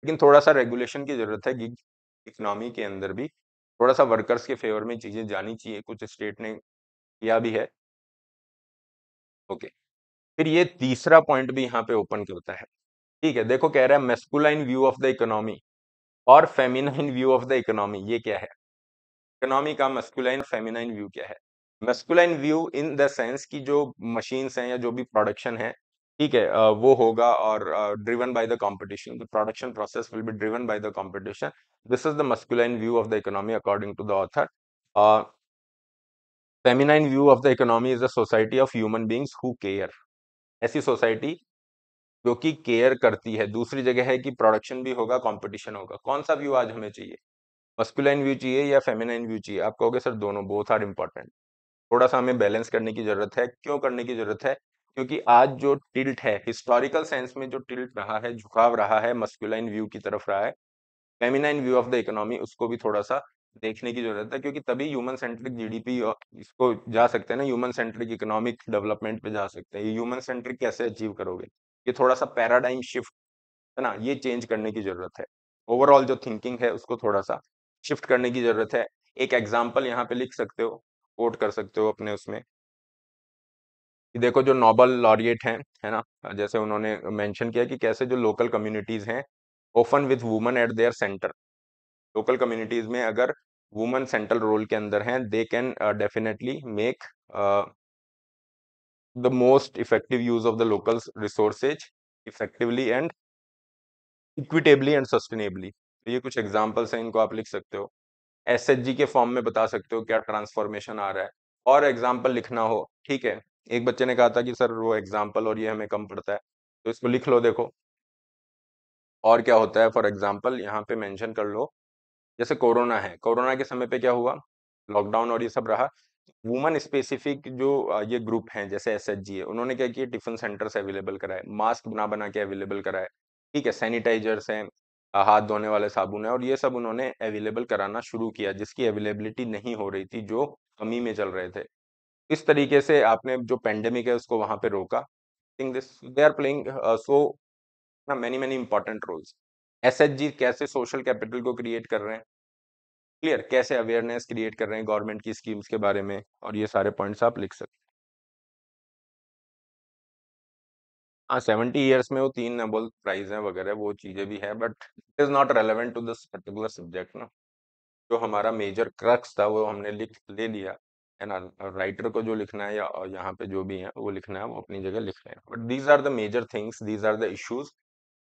लेकिन थोड़ा सा रेगुलेशन की
जरूरत है गिग इकोनॉमी के अंदर भी थोड़ा सा वर्कर्स के फेवर में चीज़ें जानी चाहिए कुछ स्टेट ने किया भी है ओके फिर ये तीसरा पॉइंट भी यहाँ पे ओपन करता है ठीक है देखो कह रहा है masculine view of the economy
और feminine view of the economy ये क्या है इकोनॉमी का मस्कुलाइन फेमिनाइन व्यू क्या है masculine view in the sense कि जो मशीन्स हैं या जो भी प्रोडक्शन है ठीक है वो होगा और driven by the competition the production process will be driven by the competition this is the masculine view of the economy according to the author feminine view of the economy is the society of human beings who care ऐसी society जो कि care करती है दूसरी जगह है कि production भी होगा कंपटीशन होगा कौन सा व्यू आज हमें चाहिए मस्कुलाइन व्यू चाहिए या फेमिनाइन व्यू चाहिए आप कहोगे सर दोनों बोथ आर इम्पॉर्टेंट थोड़ा सा हमें बैलेंस करने की जरूरत है क्यों करने की जरूरत है क्योंकि आज जो टिल्ट है हिस्टोरिकल सेंस में जो टिल्ट रहा है झुकाव रहा है मस्कुलाइन व्यू की तरफ रहा है feminine view of the economy उसको भी थोड़ा सा देखने की जरूरत है क्योंकि तभी ह्यूमन सेंट्रिक जीडीपी इसको जा सकते हैं ना ह्यूमन सेंट्रिक इकोनॉमिक डेवलपमेंट पे जा सकते हैं ये ह्यूमन सेंट्रिक कैसे अचीव करोगे ये थोड़ा सा पैराडाइम शिफ्ट है ना ये चेंज करने की जरूरत है ओवरऑल जो थिंकिंग है उसको थोड़ा सा शिफ्ट करने की जरूरत है एक एग्जाम्पल यहाँ पे लिख सकते हो कोट कर सकते हो अपने उसमें देखो जो नोबल लॉरिएट हैं है ना जैसे उन्होंने मेंशन किया कि कैसे जो लोकल कम्युनिटीज़ हैं often with woman at their centre local communities में अगर वुमन सेंट्रल रोल के अंदर हैं they can
definitely make the most effective use of the local resources effectively and equitably and sustainably तो
ये कुछ एग्जाम्पल्स हैं इनको आप लिख सकते हो एस के फॉर्म में बता सकते हो क्या ट्रांसफॉर्मेशन आ रहा है और एग्जाम्पल लिखना हो ठीक है एक बच्चे ने कहा था कि सर वो एग्जाम्पल और ये हमें कम पड़ता है तो इसको लिख लो देखो और क्या होता है फॉर एग्जाम्पल यहाँ पे मैंशन कर लो जैसे कोरोना है कोरोना के समय पे क्या हुआ लॉकडाउन और ये सब रहा वुमन स्पेसिफिक जो ये ग्रुप हैं जैसे एस है उन्होंने क्या किया टिफिन सेंटर्स अवेलेबल कराए मास्क बना बना के अवेलेबल कराए ठीक है सैनिटाइजर्स हैं हाथ धोने वाले साबुन है और ये सब उन्होंने अवेलेबल कराना शुरू किया जिसकी अवेलेबिलिटी नहीं हो रही थी जो कमी में चल रहे थे इस तरीके से आपने जो पेंडेमिक है उसको वहां पे रोका think this they are playing so ना many many important roles as कैसे सोशल
कैपिटल को क्रिएट कर रहे हैं क्लियर कैसे अवेयरनेस क्रिएट कर रहे हैं गवर्नमेंट की स्कीम्स के बारे में और ये सारे पॉइंट्स आप लिख सकते हैं हाँ सेवेंटी ईयर्स में वो तीन नोबल प्राइज है वगैरह वो चीज़ें भी हैं but it is not relevant to
this particular subject ना जो हमारा मेजर क्रक्स था वो हमने लिख ले लिया है ना राइटर को जो लिखना है या यहाँ पे जो भी है वो लिखना है वो अपनी जगह लिख रहे हैं but these are the major things these are the issues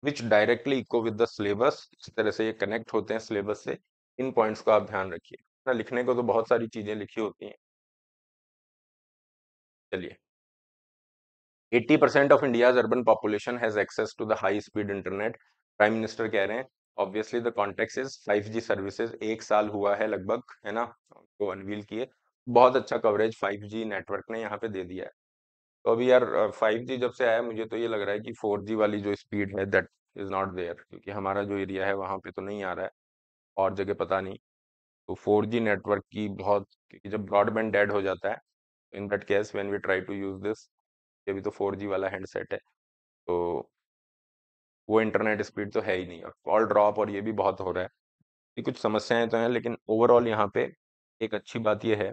which directly echo with the syllabus इस तरह से ये कनेक्ट
होते हैं सिलेबस से इन पॉइंट्स को आप ध्यान रखिए ना लिखने को तो बहुत सारी चीज़ें लिखी होती हैं चलिए 80% of India urban population has access to the high speed internet prime minister कह रहे हैं obviously the context
is 5G services एक साल हुआ है लगभग है ना तो अनवील किए बहुत अच्छा कवरेज 5G नेटवर्क ने यहाँ पे दे दिया है तो अभी यार 5G जब से आया मुझे तो ये लग रहा है कि 4G वाली जो स्पीड है दैट इज़ नॉट देयर क्योंकि हमारा जो एरिया है वहाँ पे तो नहीं आ रहा है और जगह पता नहीं तो 4G नेटवर्क की बहुत क्योंकि जब ब्रॉडबैंड डेड हो जाता है in that case when we try to use this ये भी तो फोर जी वाला हैंडसेट है तो वो इंटरनेट स्पीड तो है ही नहीं और कॉल ड्रॉप और ये भी बहुत हो रहा है ये कुछ समस्याएं तो हैं लेकिन ओवरऑल यहाँ पे एक अच्छी बात ये है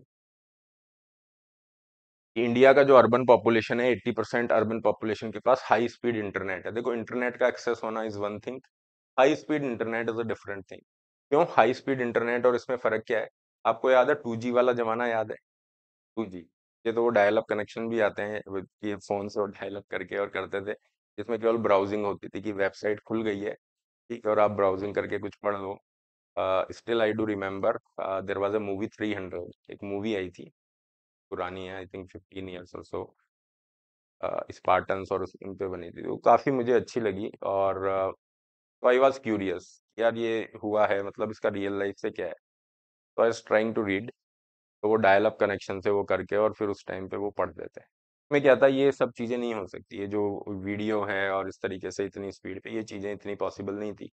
कि इंडिया का जो अर्बन पॉपुलेशन है 80 परसेंट अर्बन पॉपुलेशन के पास हाई स्पीड इंटरनेट है देखो इंटरनेट का एक्सेस होना is one thing high speed internet is a different thing क्यों हाई स्पीड इंटरनेट और इसमें फर्क क्या है आपको याद है टू वाला जमाना याद है टू जी ये तो वो डायल अप कनेक्शन भी आते हैं ये फ़ोन से डायल अप करके और करते थे जिसमें केवल ब्राउजिंग होती थी कि वेबसाइट खुल गई है ठीक है और आप ब्राउजिंग करके कुछ पढ़ लो still I do remember there was a movie three hundred एक मूवी आई थी पुरानी है आई थिंक फिफ्टीन ईयर्स और सो स्पार्टन्स और उन पर बनी थी वो तो काफ़ी मुझे अच्छी लगी और तो आई वॉज क्यूरियस यार ये हुआ है मतलब इसका रियल लाइफ से क्या है तो आई ट्राइंग टू रीड तो वो डायल अप कनेक्शन से वो करके और फिर उस टाइम पे वो पढ़ देते हैं मैं क्या था ये सब चीज़ें नहीं हो सकती है जो वीडियो है और इस तरीके से इतनी स्पीड पे ये चीज़ें इतनी पॉसिबल नहीं थी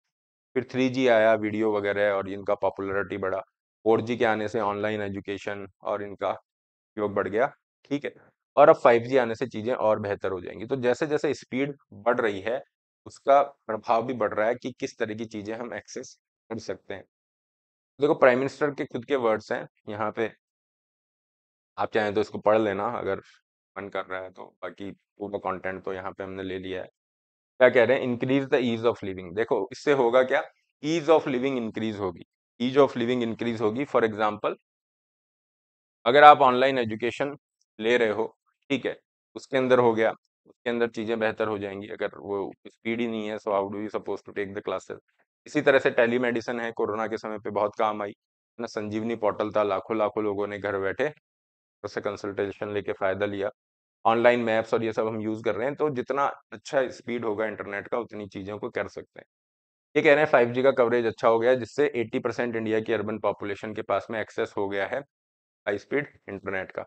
फिर थ्री आया वीडियो वगैरह और इनका पॉपुलरिटी बढ़ा फोर के आने से ऑनलाइन एजुकेशन और इनका उपयोग बढ़ गया ठीक है और अब जी आने से चीज़ें और बेहतर हो जाएंगी तो जैसे जैसे स्पीड बढ़ रही है उसका प्रभाव भी बढ़ रहा है कि किस तरह की चीज़ें हम एक्सेस कर सकते हैं देखो प्राइम मिनिस्टर के खुद के वर्ड्स हैं यहाँ पे आप चाहें तो इसको पढ़ लेना अगर मन कर रहा है तो बाकी पूरा कंटेंट तो यहाँ पे हमने ले लिया है क्या कह रहे हैं increase the ease of living देखो इससे होगा क्या ईज ऑफ लिविंग इंक्रीज होगी ईज ऑफ लिविंग इंक्रीज होगी फॉर एग्जाम्पल अगर आप ऑनलाइन एजुकेशन ले रहे हो ठीक है उसके अंदर हो गया उसके अंदर चीज़ें बेहतर हो जाएंगी अगर वो स्पीड ही नहीं है so how do you suppose to take the classes इसी तरह से टेली मेडिसिन है कोरोना के समय पे बहुत काम आई ना संजीवनी पोर्टल था लाखों लाखों लोगों ने घर बैठे से कंसल्टेशन लेके फ़ायदा लिया ऑनलाइन मैप्स और ये सब हम यूज़ कर रहे हैं तो जितना अच्छा स्पीड होगा इंटरनेट का उतनी चीज़ों को कर सकते हैं ये कह रहे हैं फाइव जी का कवरेज अच्छा हो गया जिससे एट्टी परसेंट इंडिया की अर्बन पॉपुलेशन के पास में एक्सेस हो गया है हाई स्पीड इंटरनेट का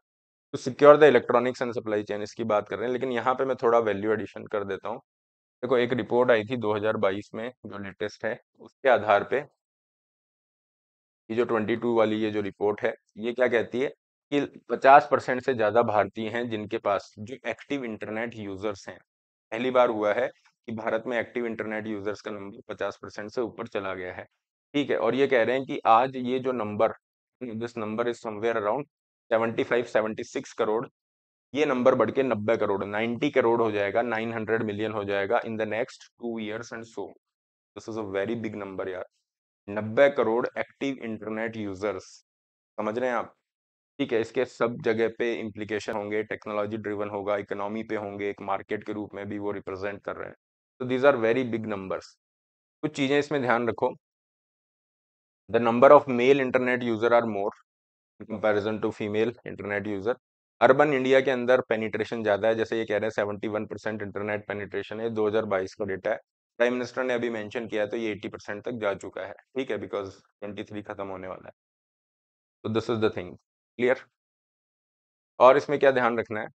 तो secure the electronics and supply chain इसकी बात कर रहे हैं लेकिन यहाँ पे मैं थोड़ा वैल्यू एडिशन कर देता हूँ देखो एक रिपोर्ट आई थी 2022 में जो लेटेस्ट है उसके आधार पे ये जो 22 वाली ये जो रिपोर्ट है ये क्या कहती है कि 50 परसेंट से ज़्यादा भारतीय हैं जिनके पास जो एक्टिव इंटरनेट यूज़र्स हैं। पहली बार हुआ है कि भारत में एक्टिव इंटरनेट यूज़र्स का नंबर 50 परसेंट से ऊपर चला गया है। ठीक है? और ये कह रहे हैं कि आज ये जो number this number is somewhere around 75-76 crore, ये नंबर बढ़ के नब्बे करोड़ नाइन्टी करोड़ हो जाएगा, नाइन मिलियन हो जाएगा in the next two years and so. This is a very big number यार। नब्बे करोड़ एक्टिव इंटरनेट यूज़र्स, समझ रहे हैं आप? ठीक है इसके सब जगह पे इम्प्लीकेशन होंगे टेक्नोलॉजी ड्रिवन होगा इकोनॉमी पे होंगे एक मार्केट के रूप में भी वो रिप्रेजेंट कर रहे हैं तो these are very big numbers कुछ चीज़ें इसमें ध्यान रखो the number of male internet user are more in comparison to female internet user urban India के अंदर पेनिट्रेशन ज़्यादा है जैसे ये कह रहे हैं seventy one percent internet penetration है दो हज़ार बाईस का डेटा है प्राइम मिनिस्टर ने अभी मेंशन किया है तो ये एट्टी परसेंट तक जा चुका है ठीक है
बिकॉज ट्वेंटी थ्री खत्म होने वाला है तो this is the thing clear और इसमें क्या ध्यान रखना है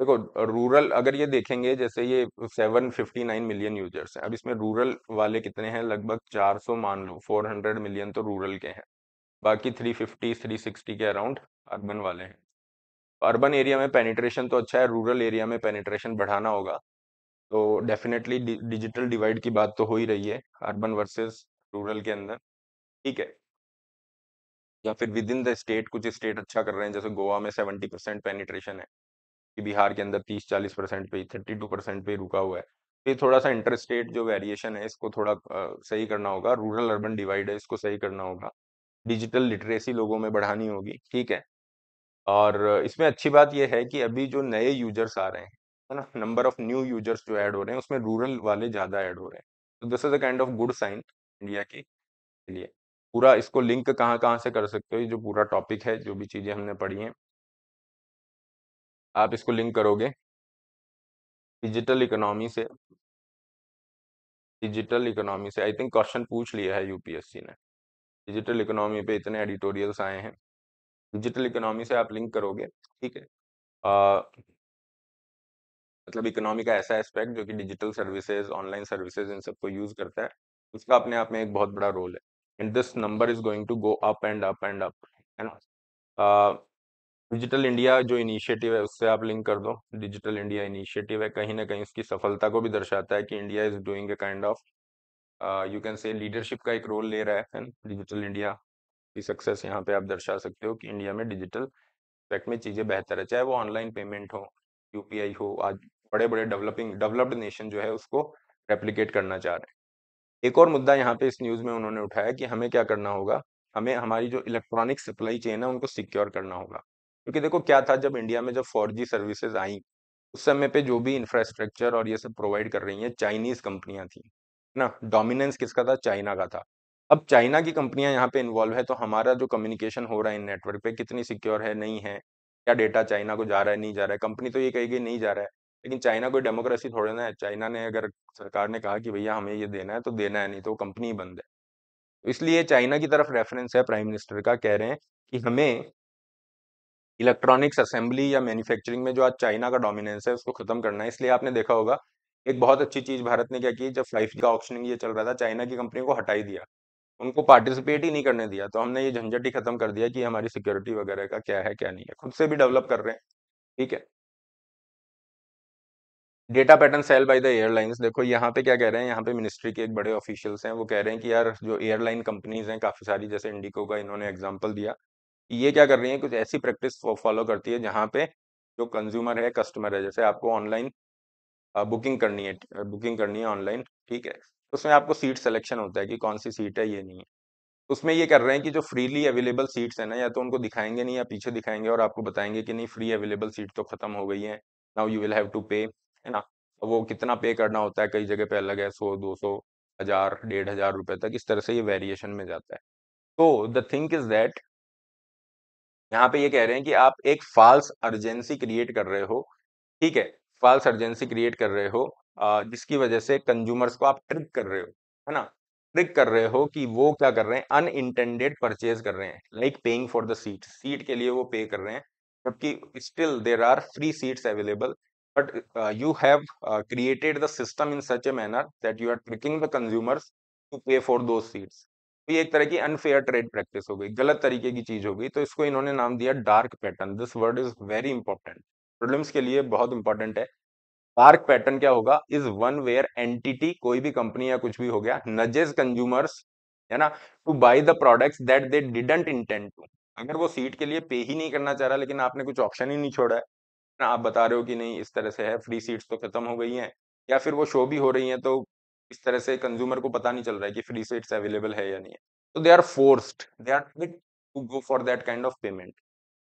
देखो रूरल अगर ये
देखेंगे जैसे ये 759 मिलियन यूजर्स हैं अब इसमें रूरल वाले कितने हैं लगभग 400 मान लो 400 मिलियन तो रूरल के हैं बाकी 350 360 के अराउंड अर्बन वाले हैं अर्बन एरिया में पेनिट्रेशन तो अच्छा है रूरल एरिया में पेनिट्रेशन बढ़ाना होगा तो डेफिनेटली डिजिटल डिवाइड की बात तो हो ही रही है अर्बन वर्सेज रूरल के अंदर ठीक है या फिर विद इन द स्टेट कुछ स्टेट अच्छा कर रहे हैं जैसे गोवा में सेवेंटी परसेंट पेनिट्रेशन है कि बिहार के अंदर तीस चालीस परसेंट पे थर्टी टू परसेंट पे रुका हुआ है तो ये थोड़ा सा इंटर स्टेट जो वेरिएशन है इसको थोड़ा आ, सही करना होगा रूरल अर्बन डिवाइड है इसको सही करना होगा डिजिटल लिटरेसी लोगों में बढ़ानी होगी ठीक है और इसमें अच्छी बात यह है कि अभी जो नए यूजर्स आ रहे हैं है ना नंबर ऑफ न्यू यूजर्स जो ऐड हो रहे हैं उसमें रूरल वाले ज़्यादा ऐड हो रहे हैं तो this is a kind of good sign India
के लिए पूरा इसको लिंक कहाँ कहाँ से कर सकते हो ये जो पूरा टॉपिक है जो भी चीज़ें हमने पढ़ी हैं आप इसको लिंक करोगे
डिजिटल इकोनॉमी से डिजिटल इकोनॉमी से आई थिंक क्वेश्चन पूछ
लिया है यूपीएससी ने डिजिटल इकोनॉमी पे इतने एडिटोरियल्स आए हैं डिजिटल इकोनॉमी से आप लिंक करोगे ठीक है मतलब इकोनॉमी
का ऐसा एस्पेक्ट जो कि डिजिटल सर्विसेज ऑनलाइन सर्विसेज इन सबको यूज़ करता है उसका अपने आप में एक बहुत बड़ा रोल है and this number is going to go up and up and up है ना डिजिटल इंडिया जो इनिशिएटिव है उससे आप लिंक कर दो डिजिटल इंडिया इनिशिएटिव है कहीं ना कहीं इसकी सफलता को भी दर्शाता है कि India is doing a kind of you can say leadership का एक रोल ले रहा है डिजिटल इंडिया की सक्सेस यहाँ पे आप दर्शा सकते हो कि इंडिया में डिजिटल सेक्ट में चीज़ें बेहतर है चाहे वो ऑनलाइन पेमेंट हो यूपीआई हो आज बड़े बड़े डेवलपिंग डेवलप्ड नेशन जो है उसको रेप्लीकेट करना चाह रहे हैं एक और मुद्दा यहाँ पे इस न्यूज़ में उन्होंने उठाया कि हमें क्या करना होगा हमें हमारी जो इलेक्ट्रॉनिक सप्लाई चेन है उनको सिक्योर करना होगा क्योंकि देखो क्या था जब इंडिया में जब फोर सर्विसेज आई उस समय पे जो भी इंफ्रास्ट्रक्चर और ये सब प्रोवाइड कर रही हैं चाइनीज कंपनियां थी ना डोमिनेंस किसका था चाइना का था अब चाइना की कंपनियां यहाँ पे इन्वॉल्व है तो हमारा जो कम्युनिकेशन हो रहा है इन नेटवर्क पे कितनी सिक्योर है नहीं है क्या डेटा चाइना को जा रहा है नहीं जा रहा है कंपनी तो ये कहेगी नहीं जा रहा है लेकिन चाइना कोई डेमोक्रेसी थोड़ा ना है चाइना ने अगर सरकार ने कहा कि भैया हमें ये देना है तो देना है नहीं तो कंपनी बंद है इसलिए चाइना की तरफ रेफरेंस है प्राइम मिनिस्टर का कह रहे हैं कि हमें इलेक्ट्रॉनिक्स असेंबली या मैन्युफैक्चरिंग में जो आज चाइना का डोमिनेंस है उसको खत्म करना है इसलिए आपने देखा होगा एक बहुत अच्छी चीज भारत ने क्या की जब फाइव का ऑप्शनिंग ये चल रहा था चाइना की कंपनी को हटाई दिया उनको पार्टिसिपेट ही नहीं करने दिया तो हमने ये झंझट ही खत्म कर दिया कि हमारी सिक्योरिटी वगैरह का क्या है क्या नहीं है खुद से भी डेवलप कर रहे हैं ठीक है data pattern sale by the airlines देखो यहाँ पे क्या कह रहे हैं यहाँ पे मिनिस्ट्री के एक बड़े ऑफिशियल्स हैं वो कह रहे हैं कि यार जो एयरलाइन कंपनीज हैं काफ़ी सारी जैसे इंडिको का इन्होंने एग्जाम्पल दिया ये क्या कर रही है कुछ ऐसी प्रैक्टिस फॉलो करती है जहाँ पे जो कंज्यूमर है कस्टमर है जैसे आपको ऑनलाइन बुकिंग करनी है बुकिंग करनी है ऑनलाइन ठीक है उसमें आपको सीट सेलेक्शन होता है कि कौन सी सीट है ये नहीं है उसमें ये कर रहे हैं कि जो फ्रीली अवेलेबल सीट्स हैं ना या तो उनको दिखाएंगे नहीं या पीछे दिखाएंगे और आपको बताएंगे कि नहीं फ्री अवेलेबल सीट तो खत्म हो गई है now you will have to pay है ना वो कितना पे करना होता है कई जगह पे अलग है सौ दो सौ हजार डेढ़ हजार रुपए तक इस तरह से ये वेरिएशन में जाता है तो द थिंक इज दैट यहाँ पे ये कह रहे हैं कि आप एक फॉल्स अर्जेंसी क्रिएट कर रहे हो ठीक है फॉल्स अर्जेंसी क्रिएट कर रहे हो जिसकी वजह से कंज्यूमर्स को आप ट्रिक कर रहे हो है ना ट्रिक कर रहे हो कि वो क्या कर रहे हैं अनइंटेंडेड परचेज कर रहे हैं like paying for the seat seat के लिए वो पे कर रहे हैं जबकि still there are free seats available but uh, you have uh, created the system in such a manner that you are tricking the consumers to pay for those seats तो ये एक तरह की अनफेयर ट्रेड प्रैक्टिस हो गई गलत तरीके की चीज हो गई तो इसको इन्होंने नाम दिया dark pattern this word is very important problems के लिए बहुत इंपॉर्टेंट है डार्क पैटर्न क्या होगा इज वन वेयर एंटिटी कोई भी कंपनी या कुछ भी हो गया नजेज कंज्यूमर्स है ना to buy the products that they didn't intend to अगर वो सीट के लिए पे ही नहीं करना चाह रहा लेकिन आपने कुछ ऑप्शन ही नहीं छोड़ा है आप बता रहे हो कि नहीं इस तरह से है फ्री सीट्स तो खत्म हो गई हैं या फिर वो शो भी हो रही हैं तो इस तरह से कंज्यूमर को पता नहीं चल रहा है कि फ्री सीट्स अवेलेबल है या नहीं है तो they are forced they are to go for that kind of payment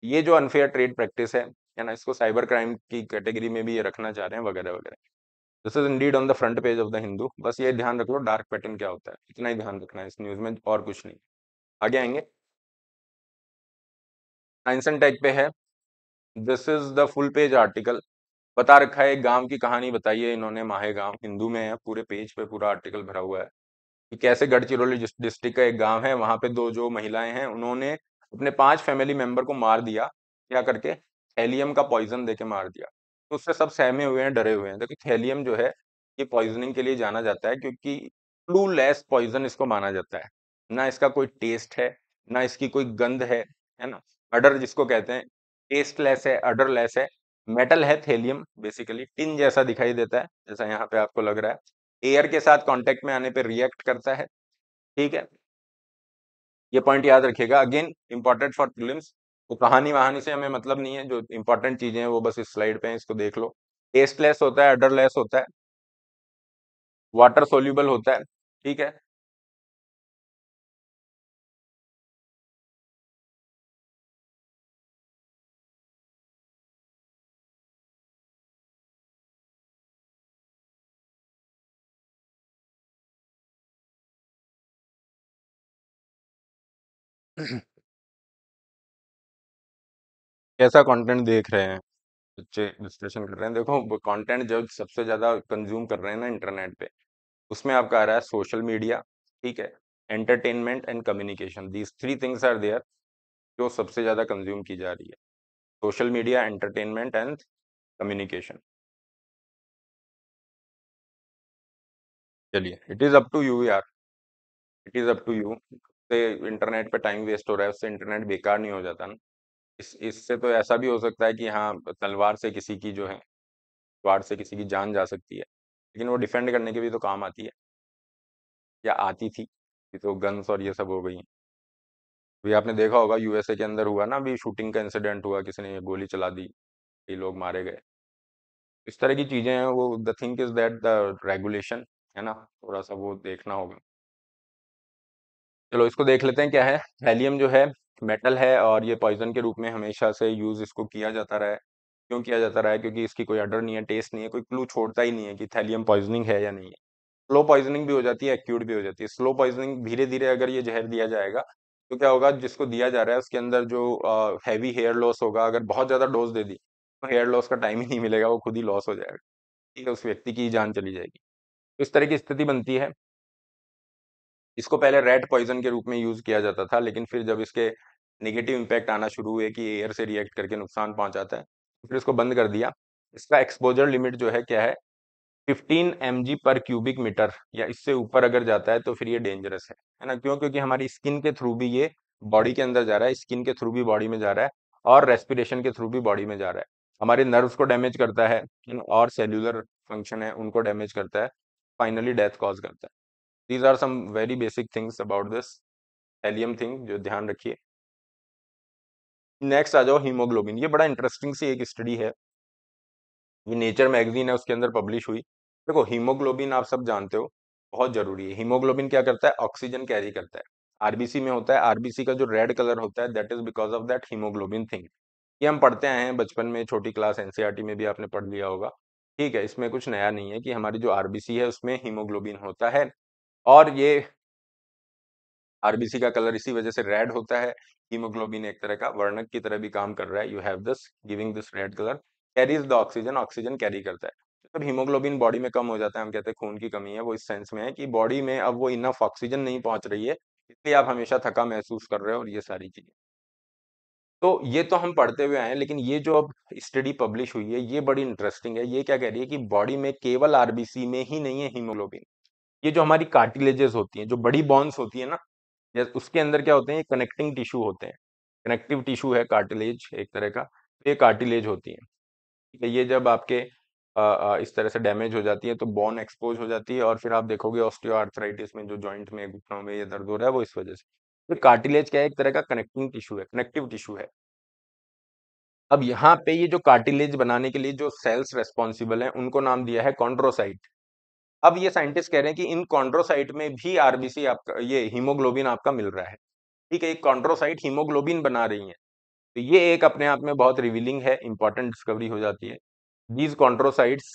ये जो अनफेयर ट्रेड प्रैक्टिस है या ना इसको साइबर क्राइम की कैटेगरी में भी ये रखना चाह रहे हैं वगैरह वगैरह this is indeed on the front page of the Hindu बस ये ध्यान रख लो डार्क पैटर्न क्या होता है इतना ही ध्यान रखना
है इस न्यूज में और कुछ नहीं आगे आएंगे साइंस टेक पे है this is the full page article बता रखा है एक गांव की कहानी
बताइए इन्होंने माहे गांव हिंदू में है पूरे पेज पे पूरा आर्टिकल भरा हुआ है कि कैसे गढ़चिरौली डिस्ट्रिक्ट का एक गांव है वहां पे दो जो महिलाएं हैं उन्होंने अपने पांच फैमिली मेंबर को मार दिया क्या करके थैलियम का पॉइजन देके मार दिया तो उससे सब सहमे हुए हैं डरे हुए हैं देखिए थैलियम जो है ये पॉइजनिंग के लिए जाना जाता है क्योंकि फ्लू लेस पॉइजन इसको माना जाता है ना इसका कोई टेस्ट है ना इसकी कोई गंध है है ना मर्डर जिसको कहते हैं टेस्टलेस है अडरलेस है मेटल है थेलियम बेसिकली टिन जैसा दिखाई देता है जैसा यहाँ पे आपको लग रहा है एयर के साथ कॉन्टेक्ट में आने पर रिएक्ट करता है ठीक है ये पॉइंट याद रखिएगा अगेन इंपॉर्टेंट फॉर फिल्म वो कहानी वहानी से हमें मतलब नहीं है जो इंपॉर्टेंट चीजें हैं वो बस इस स्लाइड पे हैं इसको देख लो टेस्टलेस होता है अडरलेस होता है वाटर सोल्यूबल होता है ठीक है कैसा कंटेंट देख रहे हैं बच्चे विश्लेषण कर रहे हैं देखो कंटेंट जब सबसे ज़्यादा कंज्यूम कर रहे हैं ना इंटरनेट पे उसमें आपका आ रहा है सोशल मीडिया ठीक है entertainment and communication these three things are there जो सबसे ज़्यादा कंज्यूम की जा रही है social media entertainment and communication
चलिए it is up to you यार it is up to you उससे इंटरनेट पे टाइम वेस्ट हो रहा है उससे इंटरनेट बेकार नहीं हो जाता ना इस
इससे तो ऐसा भी हो सकता है कि हाँ तलवार से किसी की जो है तलवार से किसी की जान जा सकती है लेकिन वो डिफेंड करने के भी तो काम आती है या आती थी कि तो गन्स और ये सब हो गई अभी आपने देखा होगा यूएसए के अंदर हुआ ना अभी शूटिंग का इंसिडेंट हुआ किसी ने गोली चला दी कई लोग मारे गए इस तरह की चीज़ें हैं वो the think is that the regulation है ना थोड़ा सा वो देखना होगा चलो इसको देख लेते हैं क्या है हेलियम जो है मेटल है और ये पॉइजन के रूप में हमेशा से यूज़ इसको किया जाता रहा है क्यों किया जाता रहा है क्योंकि इसकी कोई अडर नहीं है टेस्ट नहीं है कोई क्लू छोड़ता ही नहीं है कि थैलियम पॉइजनिंग है या नहीं है स्लो पॉइजनिंग भी हो जाती है एक्यूट भी हो जाती है स्लो पॉइजनिंग धीरे धीरे अगर ये जहर दिया जाएगा तो क्या होगा जिसको दिया जा रहा है उसके अंदर जो हैवी हेयर लॉस होगा अगर बहुत ज़्यादा डोज दे दी तो हेयर लॉस का टाइम ही नहीं मिलेगा वो खुद ही लॉस हो जाएगा ठीक है उस व्यक्ति की जान चली जाएगी तो इस तरह की स्थिति बनती है इसको पहले रेड पॉइजन के रूप में यूज़ किया जाता था लेकिन फिर जब इसके नेगेटिव इम्पैक्ट आना शुरू हुए कि एयर से रिएक्ट करके नुकसान पहुंचाता है फिर इसको बंद कर दिया इसका एक्सपोजर लिमिट जो है क्या है 15 एम पर क्यूबिक मीटर या इससे ऊपर अगर जाता है तो फिर ये डेंजरस है है ना क्यों क्योंकि हमारी स्किन के थ्रू भी ये बॉडी के अंदर जा रहा है स्किन के थ्रू भी बॉडी में जा रहा है और रेस्पिरेशन के थ्रू भी बॉडी में जा रहा है हमारे नर्व्स को डैमेज करता है और सेल्यूलर फंक्शन है उनको डैमेज करता है फाइनली डेथ कॉज करता है these are some very basic things
about this allium thing जो ध्यान रखिए नेक्स्ट आ जाओ हीमोग्लोबिन ये बड़ा इंटरेस्टिंग सी एक स्टडी है ये नेचर मैगजीन है उसके अंदर पब्लिश
हुई देखो हीमोग्लोबिन आप सब जानते हो बहुत जरूरी है हीमोग्लोबिन क्या करता है ऑक्सीजन कैरी करता है आरबीसी में होता है आरबीसी का जो रेड कलर होता है that is because of that haemoglobin thing ये हम पढ़ते आए हैं बचपन में छोटी क्लास एनसीईआरटी e में भी आपने पढ़ लिया होगा ठीक है इसमें कुछ नया नहीं है कि हमारी जो आरबीसी है उसमें हीमोग्लोबिन होता है और ये आरबीसी का कलर इसी वजह से रेड होता है हीमोग्लोबिन एक तरह का वर्णक की तरह भी काम कर रहा है you have this giving this red colour carries the oxygen oxygen carry करता है जब हीमोग्लोबिन बॉडी में कम हो जाता है हम कहते हैं खून की कमी है वो इस सेंस में है कि बॉडी में अब वो इनफ ऑक्सीजन नहीं पहुंच रही है इसलिए आप हमेशा थका महसूस कर रहे हो और ये सारी चीजें तो ये तो हम पढ़ते हुए आए हैं लेकिन ये जो अब स्टडी पब्लिश हुई है ये बड़ी इंटरेस्टिंग है ये क्या कह रही है कि बॉडी में केवल आरबीसी में ही नहीं है हीमोग्लोबिन ये जो हमारी कार्टिलेजेस होती हैं जो बड़ी बॉन्स होती है ना उसके अंदर क्या होते हैं कनेक्टिंग टिश्यू होते हैं कनेक्टिव टिश्यू है कार्टिलेज एक तरह का तो ये कार्टिलेज होती है ठीक है ये जब आपके इस तरह से डैमेज हो जाती है तो बॉन एक्सपोज हो जाती है और फिर आप देखोगे ऑस्टियोआर्थराइटिस में जो जॉइंट में घुटनों में ये दर्द हो रहा है वो इस वजह से फिर तो कार्टिलेज क्या है एक तरह का कनेक्टिंग टिश्यू है कनेक्टिव टिश्यू है अब यहाँ पे ये जो कार्टिलेज बनाने के लिए जो सेल्स रेस्पॉन्सिबल है उनको नाम दिया है कॉन्ड्रोसाइट अब ये साइंटिस्ट कह रहे हैं कि इन कॉन्ड्रोसाइट में भी आरबीसी आपका ये हीमोग्लोबिन आपका मिल रहा है ठीक है एक कॉन्ड्रोसाइट हीमोग्लोबिन बना रही है तो ये एक अपने आप में बहुत रिविलिंग है इंपॉर्टेंट डिस्कवरी हो जाती है दीज कॉन्ट्रोसाइट्स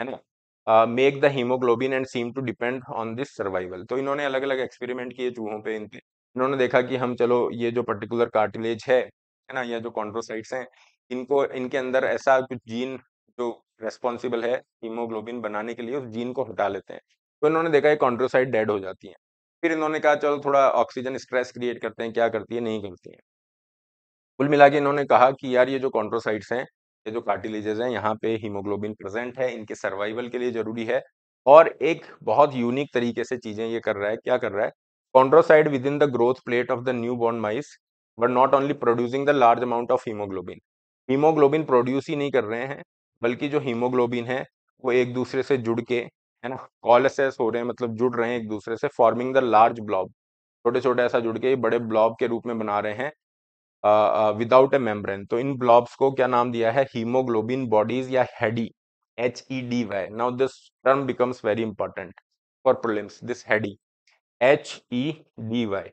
है ना make the haemoglobin and seem to depend on this survival तो इन्होंने अलग अलग एक्सपेरिमेंट किए चूहों पे इनके इन्होंने देखा कि हम चलो ये जो पर्टिकुलर कार्टिलेज है है ना या जो कॉन्ट्रोसाइट्स हैं इनको इनके अंदर ऐसा कुछ जीन जो रेस्पॉन्सिबल है हीमोग्लोबिन बनाने के लिए उस जीन को हटा लेते हैं तो इन्होंने देखा है कॉन्ट्रोसाइड डेड हो जाती हैं फिर इन्होंने कहा चलो थोड़ा ऑक्सीजन स्ट्रेस क्रिएट करते हैं क्या करती है नहीं करती है कुल मिला के इन्होंने कहा कि यार ये जो कॉन्ट्रोसाइड्स हैं ये जो कार्टिलेजेस हैं यहाँ पे हीमोग्लोबिन प्रेजेंट है इनके सर्वाइवल के लिए ज़रूरी है और एक बहुत यूनिक तरीके से चीज़ें ये कर रहा है क्या कर रहा है chondrocyte within the growth plate of the newborn mice but not only producing the large amount of haemoglobin haemoglobin produce ही नहीं कर रहे हैं बल्कि जो हीमोग्लोबिन है वो एक दूसरे से जुड़ के है ना कॉलेसेस हो रहे हैं मतलब जुड़ रहे हैं एक दूसरे से फॉर्मिंग द लार्ज ब्लॉब छोटे छोटे ऐसा जुड़ के बड़े ब्लॉब के रूप में बना रहे हैं विदाउट ए मेम्ब्रेन तो इन ब्लॉब्स को क्या नाम दिया है हीमोग्लोबिन बॉडीज या hedy H E D Y now this term becomes very important for prelims this hedy H E D Y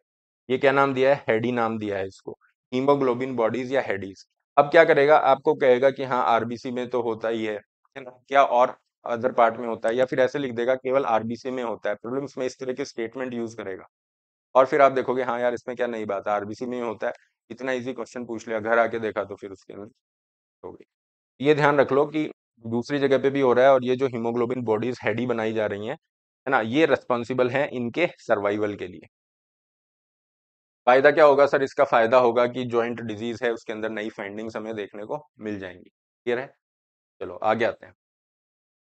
ये क्या नाम दिया है हेडी नाम दिया है इसको हीमोग्लोबिन बॉडीज या हेडीज अब क्या करेगा आपको कहेगा कि हाँ आरबीसी में तो होता ही है ना क्या और अदर पार्ट में होता है या फिर ऐसे लिख देगा केवल आरबीसी में होता है प्रॉब्लम में इस तरह के स्टेटमेंट यूज करेगा और फिर आप देखोगे हाँ यार इसमें क्या नई बात है आरबीसी में ही होता है इतना इजी क्वेश्चन पूछ लिया घर आके देखा तो फिर उसके अंदर हो गई ये ध्यान रख लो कि दूसरी जगह पे भी हो रहा है और ये जो हीमोग्लोबिन बॉडीज हेडी बनाई जा रही हैं है ना ये रेस्पॉन्सिबल हैं इनके सर्वाइवल के लिए फायदा क्या होगा सर इसका फायदा होगा कि ज्वाइंट डिजीज है उसके अंदर नई फाइंडिंग्स
हमें देखने को मिल जाएंगी क्लियर है चलो आगे आते हैं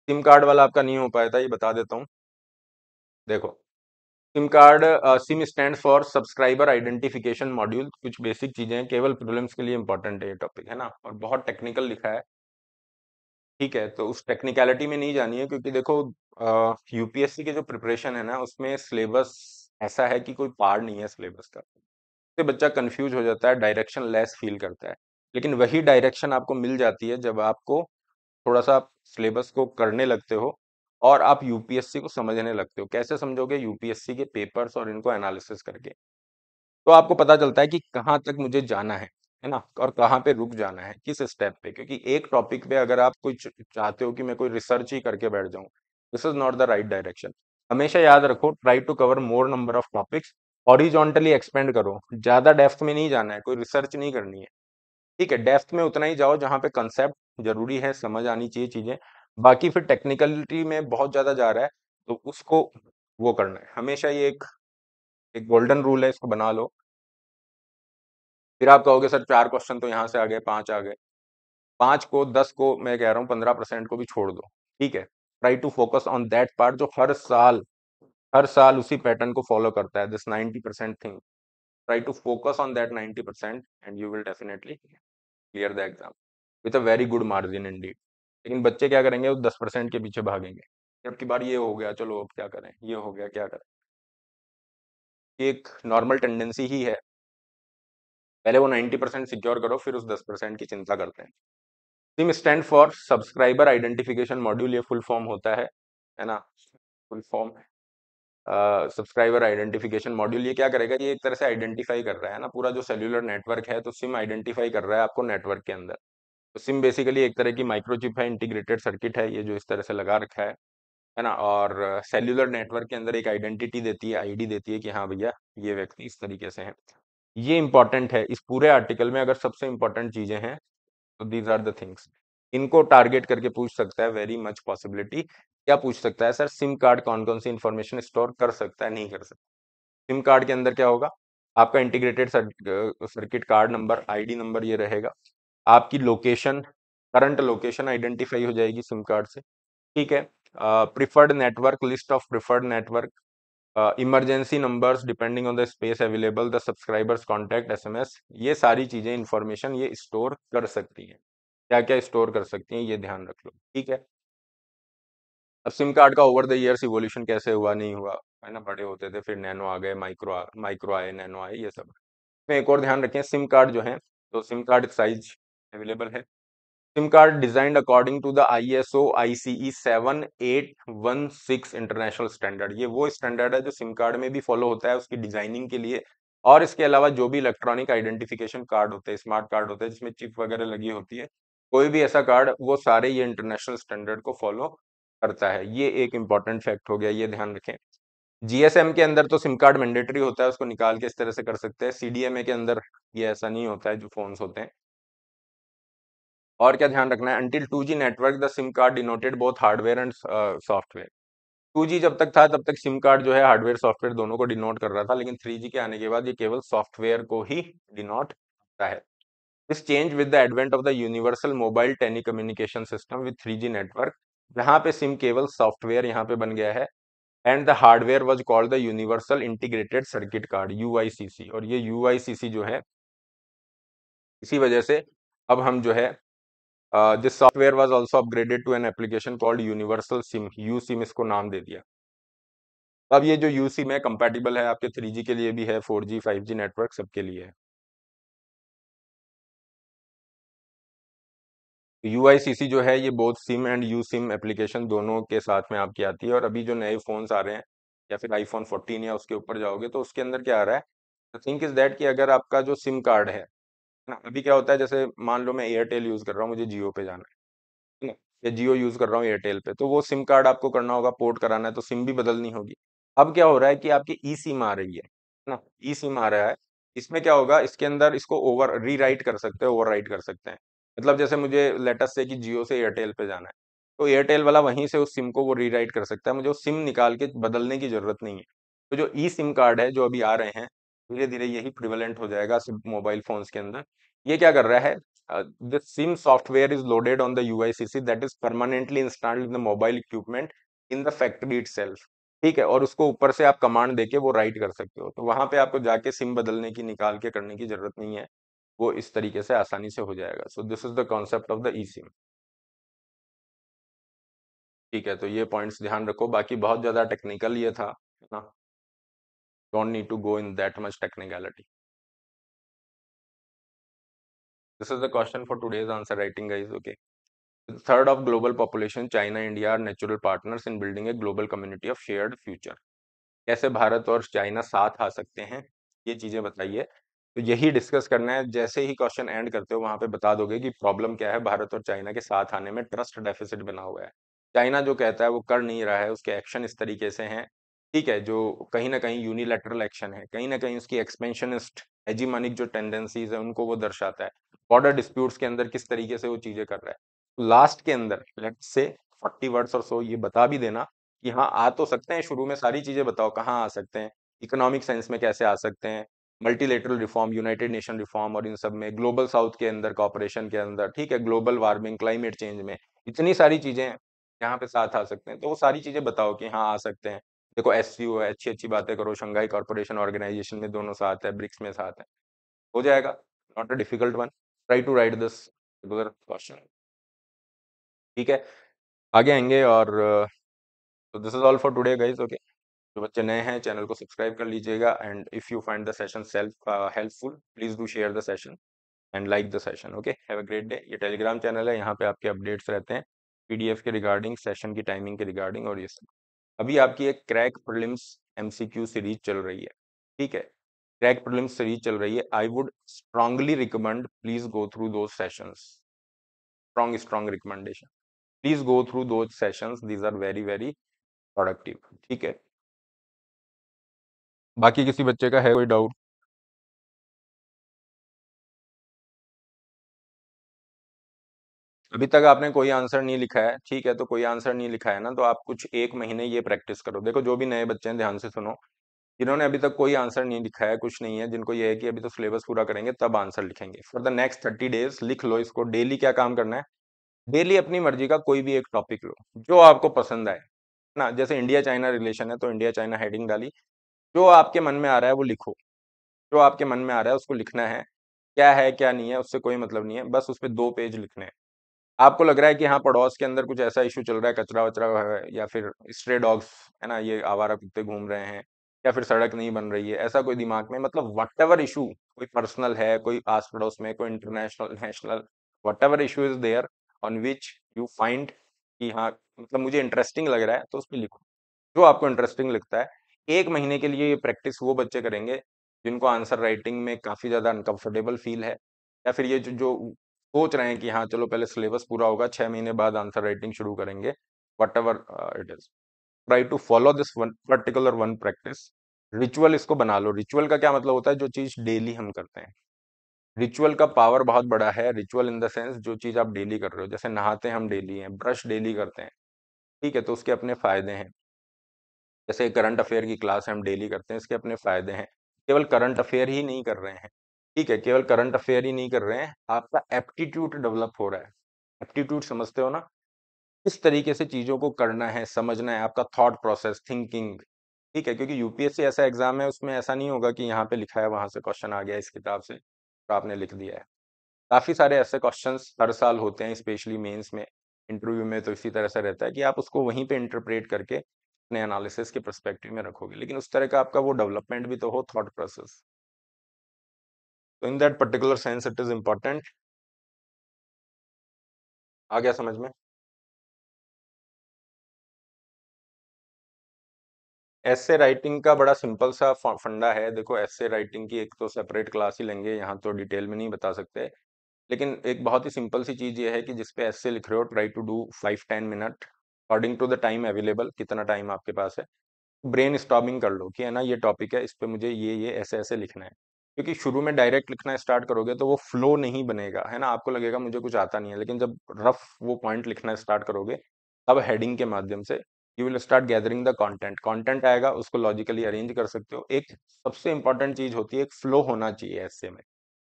सिम कार्ड वाला आपका नहीं हो पाया था ये बता देता हूँ देखो SIM card SIM
stand for subscriber identification module कुछ बेसिक चीजें हैं केवल प्रॉब्लम्स के लिए इंपॉर्टेंट है ये टॉपिक है ना और बहुत टेक्निकल लिखा है ठीक है तो उस टेक्निकलिटी में नहीं जानी है क्योंकि देखो यूपीएससी के जो प्रिपरेशन है ना उसमें सिलेबस ऐसा है कि कोई पार नहीं है सिलेबस का से बच्चा कंफ्यूज हो जाता है डायरेक्शन लेस फील करता है लेकिन वही डायरेक्शन आपको मिल जाती है जब आपको थोड़ा सा सिलेबस को करने लगते हो और आप यूपीएससी को समझने लगते हो कैसे समझोगे यूपीएससी के पेपर्स और इनको एनालिसिस करके तो आपको पता चलता है कि कहाँ तक मुझे जाना है है ना और कहाँ पे रुक जाना है किस स्टेप पे क्योंकि एक टॉपिक पे अगर आप कोई चाहते हो कि मैं कोई रिसर्च ही करके बैठ जाऊँ this is not the right direction हमेशा याद रखो try to cover more number of topics horizontally expand करो ज़्यादा डेफ्थ में नहीं जाना है कोई रिसर्च नहीं करनी है ठीक है डेफ्थ में उतना ही जाओ जहाँ पे कंसेप्ट जरूरी है समझ आनी चाहिए चीज़ें बाकी फिर टेक्निकलिटी में बहुत ज़्यादा जा रहा है तो उसको वो करना है हमेशा ये एक एक गोल्डन रूल है इसको बना लो फिर आप कहोगे सर चार क्वेश्चन तो यहाँ से आ गए पांच आ गए पांच को दस को मैं कह रहा हूँ पंद्रह परसेंट को भी छोड़ दो ठीक है try to focus on that part जो हर साल हर साल उसी पैटर्न को फॉलो करता है this ninety percent thing try to focus on that ninety percent and you will definitely clear the exam with a very good margin indeed लेकिन बच्चे क्या करेंगे वो दस परसेंट के पीछे भागेंगे
जबकि की बार ये हो गया चलो अब क्या करें ये हो गया क्या करें एक नॉर्मल टेंडेंसी ही है पहले वो नाइन्टी परसेंट सिक्योर करो फिर उस दस परसेंट
की चिंता करते हैं SIM stand for subscriber identification module ये फुल फॉर्म होता है है ना full form subscriber identification module ये क्या करेगा ये एक तरह से आइडेंटिफाई कर रहा है ना पूरा जो सेल्यूलर नेटवर्क है तो सिम आइडेंटिफाई कर रहा है आपको नेटवर्क के अंदर तो सिम बेसिकली एक तरह की माइक्रोचिप है इंटीग्रेटेड सर्किट है ये जो इस तरह से लगा रखा है है ना और सेल्यूलर नेटवर्क के अंदर एक आइडेंटिटी देती है आईडी देती है कि हाँ भैया ये व्यक्ति इस तरीके से है ये इंपॉर्टेंट है इस पूरे आर्टिकल में अगर सबसे इंपॉर्टेंट चीज़ें हैं तो दीज आर द थिंग्स इनको टारगेट करके पूछ सकता है वेरी मच पॉसिबिलिटी क्या पूछ सकता है सर सिम कार्ड कौन कौन सी इन्फॉर्मेशन स्टोर कर सकता है नहीं कर सकता सिम कार्ड के अंदर क्या होगा आपका integrated circuit card number ID number ये रहेगा आपकी लोकेशन करंट लोकेशन आइडेंटिफाई हो जाएगी सिम कार्ड से ठीक है preferred network list of preferred network emergency numbers depending on the space available the subscribers contacts ये सारी चीज़ें इंफॉर्मेशन ये स्टोर कर सकती है क्या क्या स्टोर कर सकती हैं ये ध्यान रख लो ठीक है अब सिम कार्ड का ओवर द ईयर इवोल्यूशन कैसे हुआ नहीं हुआ है ना बड़े होते थे फिर नैनो आ गए माइक्रो आ माइक्रो आए नैनो आए ये सब इसमें एक और ध्यान रखें सिम कार्ड जो है तो सिम कार्ड साइज अवेलेबल है SIM card designed according to the I S O I C E seven eight one six international standard ये वो स्टैंडर्ड है जो सिम कार्ड में भी फॉलो होता है उसकी डिजाइनिंग के लिए और इसके अलावा जो भी इलेक्ट्रॉनिक आइडेंटिफिकेशन कार्ड होते हैं स्मार्ट कार्ड होते हैं जिसमें चिप वगैरह लगी होती है कोई भी ऐसा कार्ड वो सारे ये इंटरनेशनल स्टैंडर्ड को फॉलो करता है ये एक इंपॉर्टेंट फैक्ट हो गया ये ध्यान रखें जीएसएम के अंदर तो सिम कार्ड मैंडेटरी होता है उसको निकाल के इस तरह से कर सकते हैं सीडीएमए के अंदर ये ऐसा नहीं होता है जो फोन्स होते हैं और क्या ध्यान रखना है until two G network the SIM card denoted both hardware and software two G जब तक था तब तक सिम कार्ड जो है हार्डवेयर सॉफ्टवेयर दोनों को डिनोट कर रहा था लेकिन थ्री जी के आने के बाद ये केवल सॉफ्टवेयर को ही डिनोट करता है change changed with the advent of the universal mobile telecommunication system with 3G network. यहाँ पे सिम केवल सॉफ्टवेयर यहाँ पे बन गया है and the hardware was called the universal integrated circuit card U I C C और ये यू आई सी सी जो है इसी वजह से अब हम जो है this software was also upgraded to an application called universal SIM
U SIM इसको नाम दे दिया अब ये जो यू सिम है कंपेटेबल है आपके थ्री जी के लिए भी है four G five G network सबके लिए है यू जो है ये both SIM and U SIM application दोनों के
साथ में आपकी आती है और अभी जो नए फ़ोन्स आ रहे हैं या फिर आईफोन 14 या उसके ऊपर जाओगे तो उसके अंदर क्या आ रहा है थिंक इज़ दैट कि अगर आपका जो सिम कार्ड है ना अभी क्या होता है जैसे मान लो मैं एयरटेल यूज़ कर रहा हूँ मुझे जियो पे जाना है ना या जियो यूज़ कर रहा हूँ एयरटेल पे तो वो सिम कार्ड आपको करना होगा पोर्ट कराना है तो सिम भी बदलनी होगी अब क्या हो रहा है कि आपकी ई सिम आ रही है ना ई सिम आ रहा है इसमें क्या होगा इसके अंदर इसको ओवर रीराइट कर सकते हैं ओवर कर सकते हैं मतलब जैसे मुझे लेटेस्ट से कि जियो से एयरटेल पे जाना है तो एयरटेल वाला वहीं से उस सिम को वो रीराइट कर सकता है मुझे वो सिम निकाल के बदलने की ज़रूरत नहीं है तो जो ई सिम कार्ड है जो अभी आ रहे हैं धीरे धीरे यही प्रिवेलेंट हो जाएगा मोबाइल फ़ोन्स के अंदर ये क्या कर रहा है the SIM software is loaded on the U I C C that is permanently installed in the mobile equipment in the factory itself ठीक है और उसको ऊपर से आप कमांड देके वो राइट कर सकते हो तो वहां पे आपको जाके सिम बदलने की निकाल के करने की जरूरत नहीं है वो इस तरीके से आसानी से हो जाएगा
so this is the concept of the E SIM ठीक है तो ये पॉइंट्स ध्यान रखो बाकी बहुत ज़्यादा टेक्निकल ये था है ना don't need to go in that much technicality this is the question for today's answer writing guys okay third of global population China India are natural partners
in building a global community of shared future कैसे भारत और China साथ आ सकते हैं ये चीज़ें बताइए तो यही डिस्कस करना है जैसे ही क्वेश्चन एंड करते हो वहां पे बता दोगे कि प्रॉब्लम क्या है भारत और चाइना के साथ आने में ट्रस्ट डेफिसिट बना हुआ है चाइना जो कहता है वो कर नहीं रहा है उसके एक्शन इस तरीके से हैं ठीक है जो कहीं ना कहीं यूनिलेटरल एक्शन है कहीं ना कहीं उसकी एक्सपेंशनिस्ट एजिमानिक जो टेंडेंसीज है उनको वो दर्शाता है बॉर्डर डिस्प्यूट्स के अंदर किस तरीके से वो चीजें कर रहा है लास्ट के अंदर लेट से फोर्टी वर्ड्स और सो ये बता भी देना कि हाँ आ तो सकते हैं शुरू में सारी चीजें बताओ कहाँ आ सकते हैं इकोनॉमिक साइंस में कैसे आ सकते हैं multilateral reform United Nation reform और इन सब में ग्लोबल साउथ के अंदर कॉपरेशन के अंदर ठीक है ग्लोबल वार्मिंग क्लाइमेट चेंज में इतनी सारी चीज़ें यहाँ पे साथ आ सकते हैं तो वो सारी चीज़ें बताओ कि हाँ आ सकते हैं देखो एस सी ओ है अच्छी अच्छी बातें करो शंघाई कॉरपोरेशन ऑर्गेनाइजेशन में दोनों साथ है ब्रिक्स में साथ है हो जाएगा not a difficult one try to write this regular question ठीक है आगे आएंगे और this is all for today guys okay जो तो बच्चे नए हैं चैनल को सब्सक्राइब कर लीजिएगा and if you find the session self helpful please do share the session and like the session okay have a great day ये Telegram channel है यहाँ पे आपके अपडेट्स रहते हैं पीडीएफ के रिगार्डिंग सेशन की टाइमिंग के रिगार्डिंग और ये सब अभी आपकी एक क्रैक प्रिलिम्स एम सीरीज चल रही है ठीक है क्रैक प्रलिम्स सीरीज चल रही है I would strongly recommend please go through those session
strong strong recommendation please go through those session these are very very productive ठीक है बाकी किसी बच्चे का है
कोई डाउट
अभी तक आपने कोई आंसर नहीं लिखा है ठीक है तो कोई आंसर नहीं लिखा है ना तो आप कुछ एक महीने ये प्रैक्टिस करो देखो जो भी नए बच्चे हैं ध्यान से सुनो जिन्होंने अभी तक कोई आंसर नहीं लिखा है कुछ नहीं है जिनको ये है कि अभी तो सिलेबस पूरा करेंगे तब आंसर लिखेंगे for the next thirty days लिख लो इसको डेली क्या काम करना है डेली अपनी मर्जी का कोई भी एक टॉपिक लो जो आपको पसंद आए ना जैसे इंडिया चाइना रिलेशन है तो इंडिया चाइना हेडिंग डाली जो आपके मन में आ रहा है वो लिखो जो आपके मन में आ रहा है उसको लिखना है क्या है क्या नहीं है उससे कोई मतलब नहीं है बस उस पर दो पेज लिखने हैं आपको लग रहा है कि हाँ पड़ोस के अंदर कुछ ऐसा इशू चल रहा है कचरा वचरा या फिर स्ट्रे डॉग्स है ना ये आवारा कुत्ते घूम रहे हैं या फिर सड़क नहीं बन रही है ऐसा कोई दिमाग में मतलब वट एवर इशू कोई पर्सनल है कोई आस पड़ोस में कोई international national whatever issue is there on which you find कि हाँ मतलब मुझे इंटरेस्टिंग लग रहा है तो उस पर लिखो जो आपको इंटरेस्टिंग लगता है एक महीने के लिए ये प्रैक्टिस वो बच्चे करेंगे जिनको आंसर राइटिंग में काफ़ी ज़्यादा अनकंफर्टेबल फील है या फिर ये जो जो सोच रहे हैं कि हाँ चलो पहले सिलेबस पूरा होगा छः महीने बाद आंसर राइटिंग शुरू करेंगे whatever it is try to follow this one particular one practice ritual इसको बना लो रिचुअल का क्या मतलब होता है जो चीज़ डेली हम करते हैं रिचुअल का पावर बहुत बड़ा है रिचुअल इन द सेंस जो चीज़ आप डेली कर रहे हो जैसे नहाते हम डेली हैं ब्रश डेली करते हैं ठीक है तो उसके अपने फ़ायदे हैं जैसे करंट अफेयर की क्लास हम डेली करते हैं इसके अपने फ़ायदे हैं केवल करंट अफेयर ही नहीं कर रहे हैं ठीक है केवल करंट अफेयर ही नहीं कर रहे हैं आपका एप्टीट्यूड डेवलप हो रहा है एप्टीट्यूड समझते हो ना किस तरीके से चीज़ों को करना है समझना है आपका थॉट प्रोसेस थिंकिंग ठीक है क्योंकि यूपीएससी ऐसा एग्जाम है उसमें ऐसा नहीं होगा कि यहाँ पे लिखा है वहाँ से क्वेश्चन आ गया इस किताब से और आपने लिख दिया है काफ़ी सारे ऐसे क्वेश्चन हर साल होते हैं स्पेशली मेन्स में इंटरव्यू में तो इसी तरह से रहता है कि आप उसको वहीं पर इंटरप्रेट करके अपने एनालिसिस के परस्पेक्टिव में रखोगे लेकिन उस तरह का आपका वो डेवलपमेंट भी तो हो थॉट प्रोसेस तो in that particular sense it is important आ गया समझ में ऐसे राइटिंग का बड़ा सिंपल सा फंडा है देखो ऐसे राइटिंग की एक तो सेपरेट क्लास ही लेंगे यहाँ तो डिटेल में नहीं बता सकते लेकिन एक बहुत ही सिंपल सी चीज़ ये है कि जिसपे ऐसे लिख रहे हो try to do five ten minute according to the time available कितना टाइम आपके पास है ब्रेन स्टॉपिंग कर लो कि है ना ये टॉपिक है इस पर मुझे ये ये ऐसे ऐसे लिखना है क्योंकि शुरू में डायरेक्ट लिखना स्टार्ट करोगे तो वो फ्लो नहीं बनेगा है ना आपको लगेगा मुझे कुछ आता नहीं है लेकिन जब रफ वो पॉइंट लिखना स्टार्ट करोगे तब हेडिंग के माध्यम से you will start gathering the content content आएगा उसको लॉजिकली अरेंज कर सकते हो एक सबसे इंपॉर्टेंट चीज होती है एक फ्लो होना चाहिए ऐसे में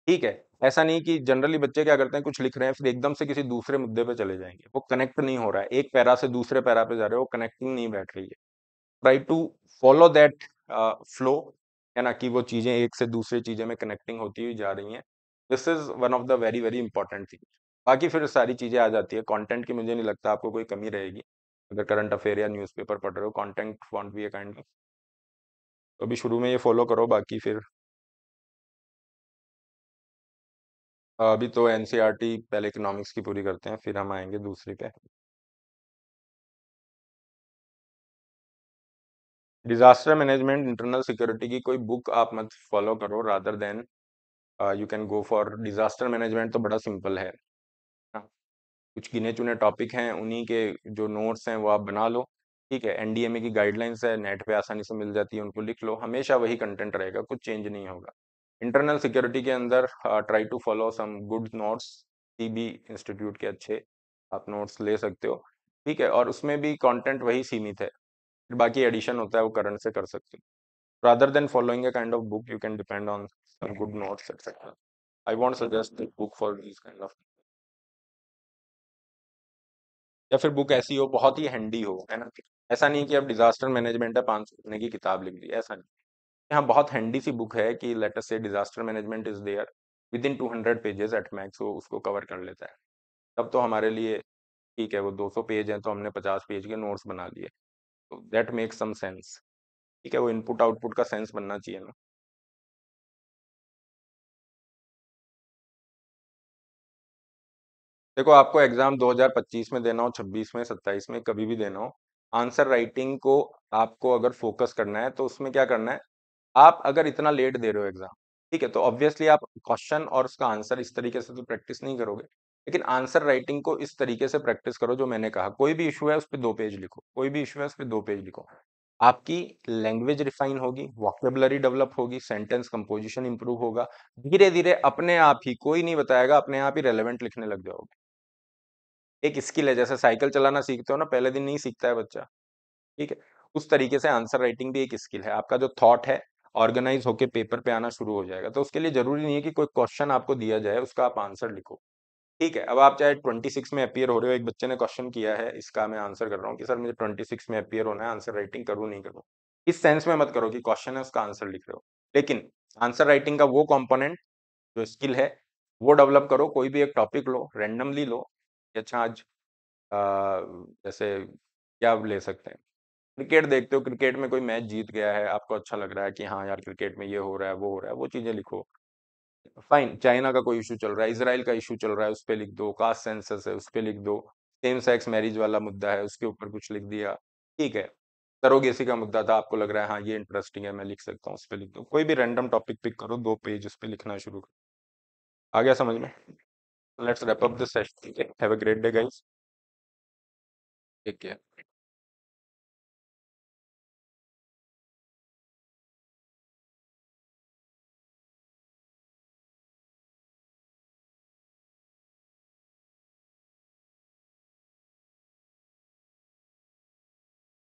ठीक है ऐसा नहीं कि जनरली बच्चे क्या करते हैं कुछ लिख रहे हैं फिर एकदम से किसी दूसरे मुद्दे पे चले जाएंगे वो कनेक्ट नहीं हो रहा है एक पैरा से दूसरे पैरा पे जा रहे हो कनेक्टिंग नहीं बैठ रही है try to follow that flow है ना कि वो चीज़ें एक से दूसरे चीज़ें में कनेक्टिंग होती हुई जा रही हैं this is one of the very very important thing बाकी फिर सारी चीज़ें आ जाती है कॉन्टेंट की मुझे नहीं लगता आपको कोई कमी रहेगी अगर करंट अफेयर या न्यूज
पढ़ रहे हो content won't be a kind of अभी शुरू में ये फॉलो करो बाकी फिर अभी तो एन e पहले इकोनॉमिक्स की पूरी करते हैं फिर हम आएंगे दूसरी पे डिजास्टर मैनेजमेंट इंटरनल सिक्योरिटी की कोई बुक आप मत
फॉलो करो rather than you can go for disaster management तो बड़ा सिंपल है हाँ। कुछ गिने चुने टॉपिक हैं उन्हीं के जो नोट्स हैं वो आप बना लो ठीक है एनडीएमए की गाइडलाइंस है नेट पे आसानी से मिल जाती है उनको लिख लो हमेशा वही कंटेंट रहेगा कुछ चेंज नहीं होगा इंटरनल सिक्योरिटी के अंदर try to follow some good notes C B institute के अच्छे आप नोट्स ले सकते हो ठीक है और उसमें भी कंटेंट वही सीमित है बाकी एडिशन होता है वो करंट से कर सकते हो rather than following a kind of book you
can depend on some good notes etcetera I won't suggest book for this kind of या फिर बुक ऐसी हो बहुत ही हैंडी हो है ना
ऐसा नहीं कि अब डिजास्टर मैनेजमेंट है पाँच सौ की किताब लिख ली ऐसा नहीं यहाँ बहुत हैंडी सी बुक है कि लेटेस्ट से disaster management is there within two hundred pages at max वो उसको कवर कर लेता है तब तो हमारे लिए ठीक है वो दो सौ पेज हैं तो हमने पचास पेज के नोट्स बना लिए तो दैट मेक्स सम सेंस ठीक है वो इनपुट आउटपुट का सेंस बनना चाहिए ना देखो आपको एग्जाम 2025 में देना हो 26 में 27 में कभी भी देना हो आंसर राइटिंग को आपको अगर फोकस करना है तो उसमें क्या करना है आप अगर इतना लेट दे रहे हो एग्जाम ठीक है तो ऑब्वियसली आप क्वेश्चन और उसका आंसर इस तरीके से तो प्रैक्टिस नहीं करोगे लेकिन आंसर राइटिंग को इस तरीके से प्रैक्टिस करो जो मैंने कहा कोई भी इशू है उस पर दो पेज लिखो कोई भी इशू है उस पर दो पेज लिखो आपकी लैंग्वेज रिफाइन होगी वॉकेबलरी डेवलप होगी सेंटेंस कंपोजिशन इंप्रूव होगा धीरे धीरे अपने आप ही कोई नहीं बताएगा अपने आप ही रेलिवेंट लिखने लग जाओगे एक स्किल है जैसे साइकिल चलाना सीखते हो ना पहले दिन नहीं सीखता है बच्चा ठीक है उस तरीके से आंसर राइटिंग भी एक स्किल है आपका जो थॉट है ऑर्गेनाइज होकर पेपर पे आना शुरू हो जाएगा तो उसके लिए जरूरी नहीं है कि कोई क्वेश्चन आपको दिया जाए उसका आप आंसर लिखो ठीक है अब आप चाहे ट्वेंटी सिक्स में अपियर हो रहे हो एक बच्चे ने क्वेश्चन किया है इसका मैं आंसर कर रहा हूँ कि सर मुझे ट्वेंटी सिक्स में अपियर होना है आंसर राइटिंग करूँ नहीं करूँ इस सेंस में मत करो कि क्वेश्चन है उसका आंसर लिख रहे हो लेकिन आंसर राइटिंग का वो कॉम्पोनेंट जो स्किल है वो डेवलप करो कोई भी एक टॉपिक लो रेंडमली लो अच्छा आज आ, जैसे क्या ले सकते हैं क्रिकेट देखते हो क्रिकेट में कोई मैच जीत गया है आपको अच्छा लग रहा है कि हाँ यार क्रिकेट में ये हो रहा है वो हो रहा है वो चीजें लिखो फाइन चाइना का कोई इशू चल रहा है इसराइल का इशू चल रहा है उस पर लिख दो कास्ट सेंसस है उस पर लिख दो सेम सेक्स मैरिज वाला मुद्दा है उसके ऊपर कुछ लिख दिया ठीक है सरोगेसी का मुद्दा था आपको लग रहा है हाँ ये इंटरेस्टिंग है मैं लिख सकता हूँ उस पर लिख दो कोई भी रैंडम
टॉपिक पिक करो दो पेज उस पर लिखना शुरू करो आ गया समझ में let's wrap up this session have a great day guys
take care